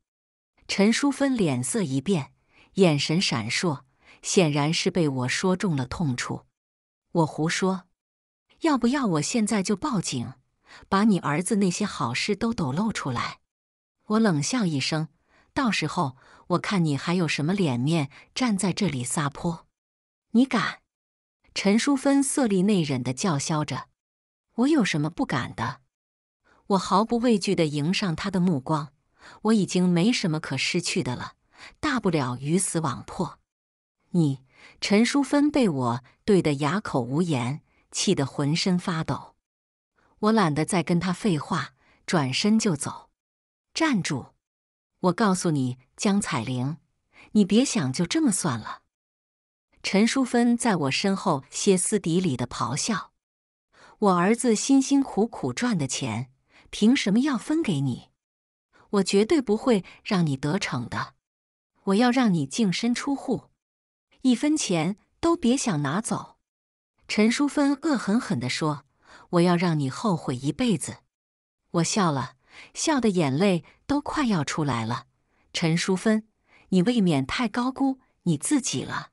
Speaker 1: 陈淑芬脸色一变，眼神闪烁，显然是被我说中了痛处。我胡说？要不要我现在就报警，把你儿子那些好事都抖露出来？我冷笑一声，到时候我看你还有什么脸面站在这里撒泼！你敢？陈淑芬色厉内荏的叫嚣着。我有什么不敢的？我毫不畏惧的迎上他的目光。我已经没什么可失去的了，大不了鱼死网破。你，陈淑芬被我怼得哑口无言，气得浑身发抖。我懒得再跟他废话，转身就走。站住！我告诉你，江彩玲，你别想就这么算了。陈淑芬在我身后歇斯底里的咆哮。我儿子辛辛苦苦赚的钱，凭什么要分给你？我绝对不会让你得逞的！我要让你净身出户，一分钱都别想拿走！陈淑芬恶狠狠地说：“我要让你后悔一辈子！”我笑了笑，的眼泪都快要出来了。陈淑芬，你未免太高估你自己了！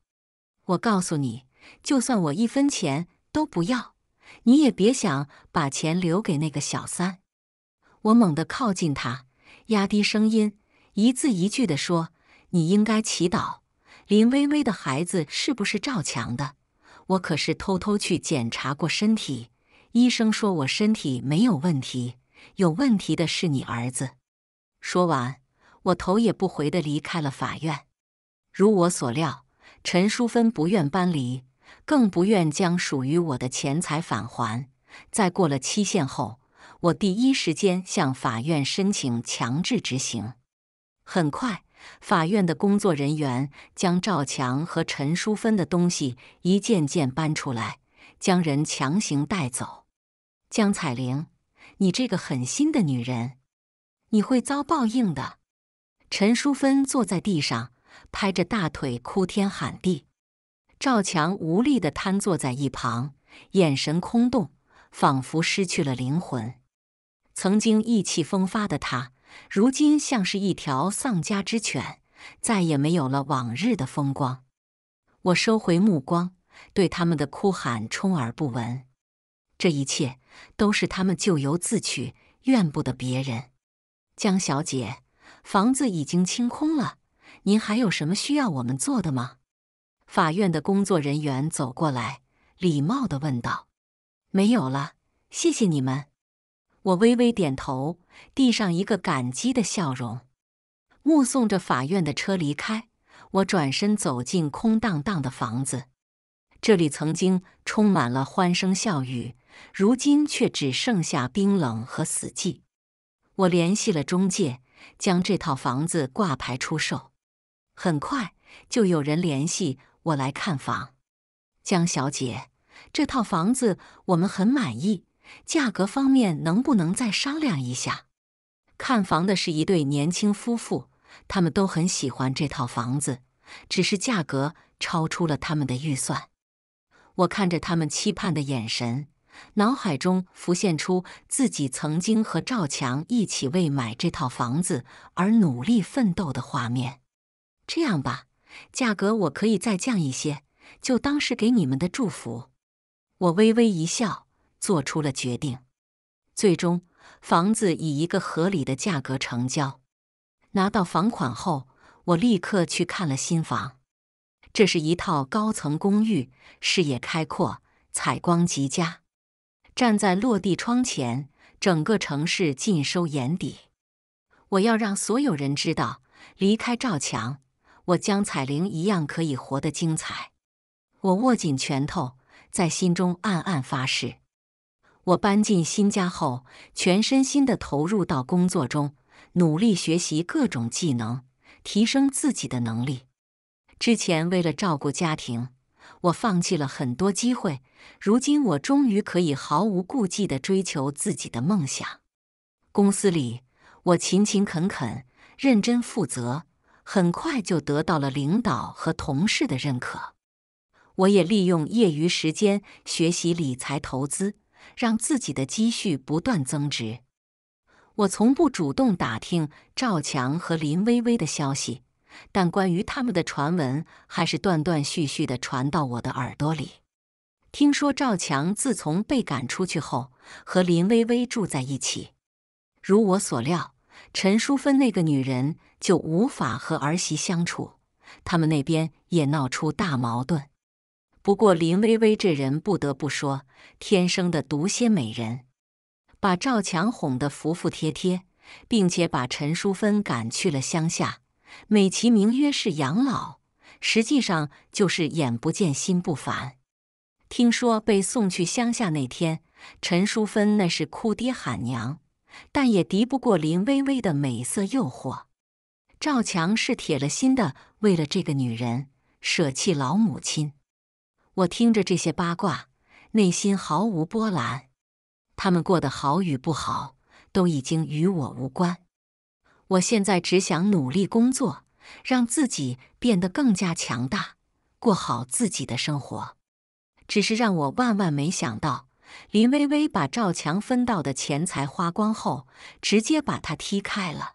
Speaker 1: 我告诉你，就算我一分钱都不要。你也别想把钱留给那个小三！我猛地靠近他，压低声音，一字一句地说：“你应该祈祷林薇薇的孩子是不是赵强的？我可是偷偷去检查过身体，医生说我身体没有问题，有问题的是你儿子。”说完，我头也不回地离开了法院。如我所料，陈淑芬不愿搬离。更不愿将属于我的钱财返还。在过了期限后，我第一时间向法院申请强制执行。很快，法院的工作人员将赵强和陈淑芬的东西一件件搬出来，将人强行带走。江彩玲，你这个狠心的女人，你会遭报应的！陈淑芬坐在地上，拍着大腿，哭天喊地。赵强无力地瘫坐在一旁，眼神空洞，仿佛失去了灵魂。曾经意气风发的他，如今像是一条丧家之犬，再也没有了往日的风光。我收回目光，对他们的哭喊充耳不闻。这一切都是他们咎由自取，怨不得别人。江小姐，房子已经清空了，您还有什么需要我们做的吗？法院的工作人员走过来，礼貌的问道：“没有了，谢谢你们。”我微微点头，递上一个感激的笑容，目送着法院的车离开。我转身走进空荡荡的房子，这里曾经充满了欢声笑语，如今却只剩下冰冷和死寂。我联系了中介，将这套房子挂牌出售，很快就有人联系。我来看房，江小姐，这套房子我们很满意，价格方面能不能再商量一下？看房的是一对年轻夫妇，他们都很喜欢这套房子，只是价格超出了他们的预算。我看着他们期盼的眼神，脑海中浮现出自己曾经和赵强一起为买这套房子而努力奋斗的画面。这样吧。价格我可以再降一些，就当是给你们的祝福。我微微一笑，做出了决定。最终，房子以一个合理的价格成交。拿到房款后，我立刻去看了新房。这是一套高层公寓，视野开阔，采光极佳。站在落地窗前，整个城市尽收眼底。我要让所有人知道，离开赵强。我江彩玲一样可以活得精彩。我握紧拳头，在心中暗暗发誓。我搬进新家后，全身心的投入到工作中，努力学习各种技能，提升自己的能力。之前为了照顾家庭，我放弃了很多机会。如今我终于可以毫无顾忌的追求自己的梦想。公司里，我勤勤恳恳，认真负责。很快就得到了领导和同事的认可。我也利用业余时间学习理财投资，让自己的积蓄不断增值。我从不主动打听赵强和林薇薇的消息，但关于他们的传闻还是断断续续的传到我的耳朵里。听说赵强自从被赶出去后，和林薇薇住在一起。如我所料。陈淑芬那个女人就无法和儿媳相处，他们那边也闹出大矛盾。不过林薇薇这人不得不说，天生的毒蝎美人，把赵强哄得服服帖帖，并且把陈淑芬赶去了乡下，美其名曰是养老，实际上就是眼不见心不烦。听说被送去乡下那天，陈淑芬那是哭爹喊娘。但也敌不过林薇薇的美色诱惑。赵强是铁了心的，为了这个女人舍弃老母亲。我听着这些八卦，内心毫无波澜。他们过得好与不好，都已经与我无关。我现在只想努力工作，让自己变得更加强大，过好自己的生活。只是让我万万没想到。林薇薇把赵强分到的钱财花光后，直接把他踢开了。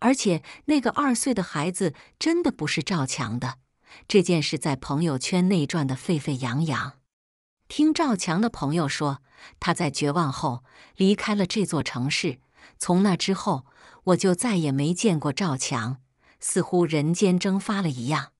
Speaker 1: 而且那个二岁的孩子真的不是赵强的。这件事在朋友圈内传得沸沸扬扬。听赵强的朋友说，他在绝望后离开了这座城市。从那之后，我就再也没见过赵强，似乎人间蒸发了一样。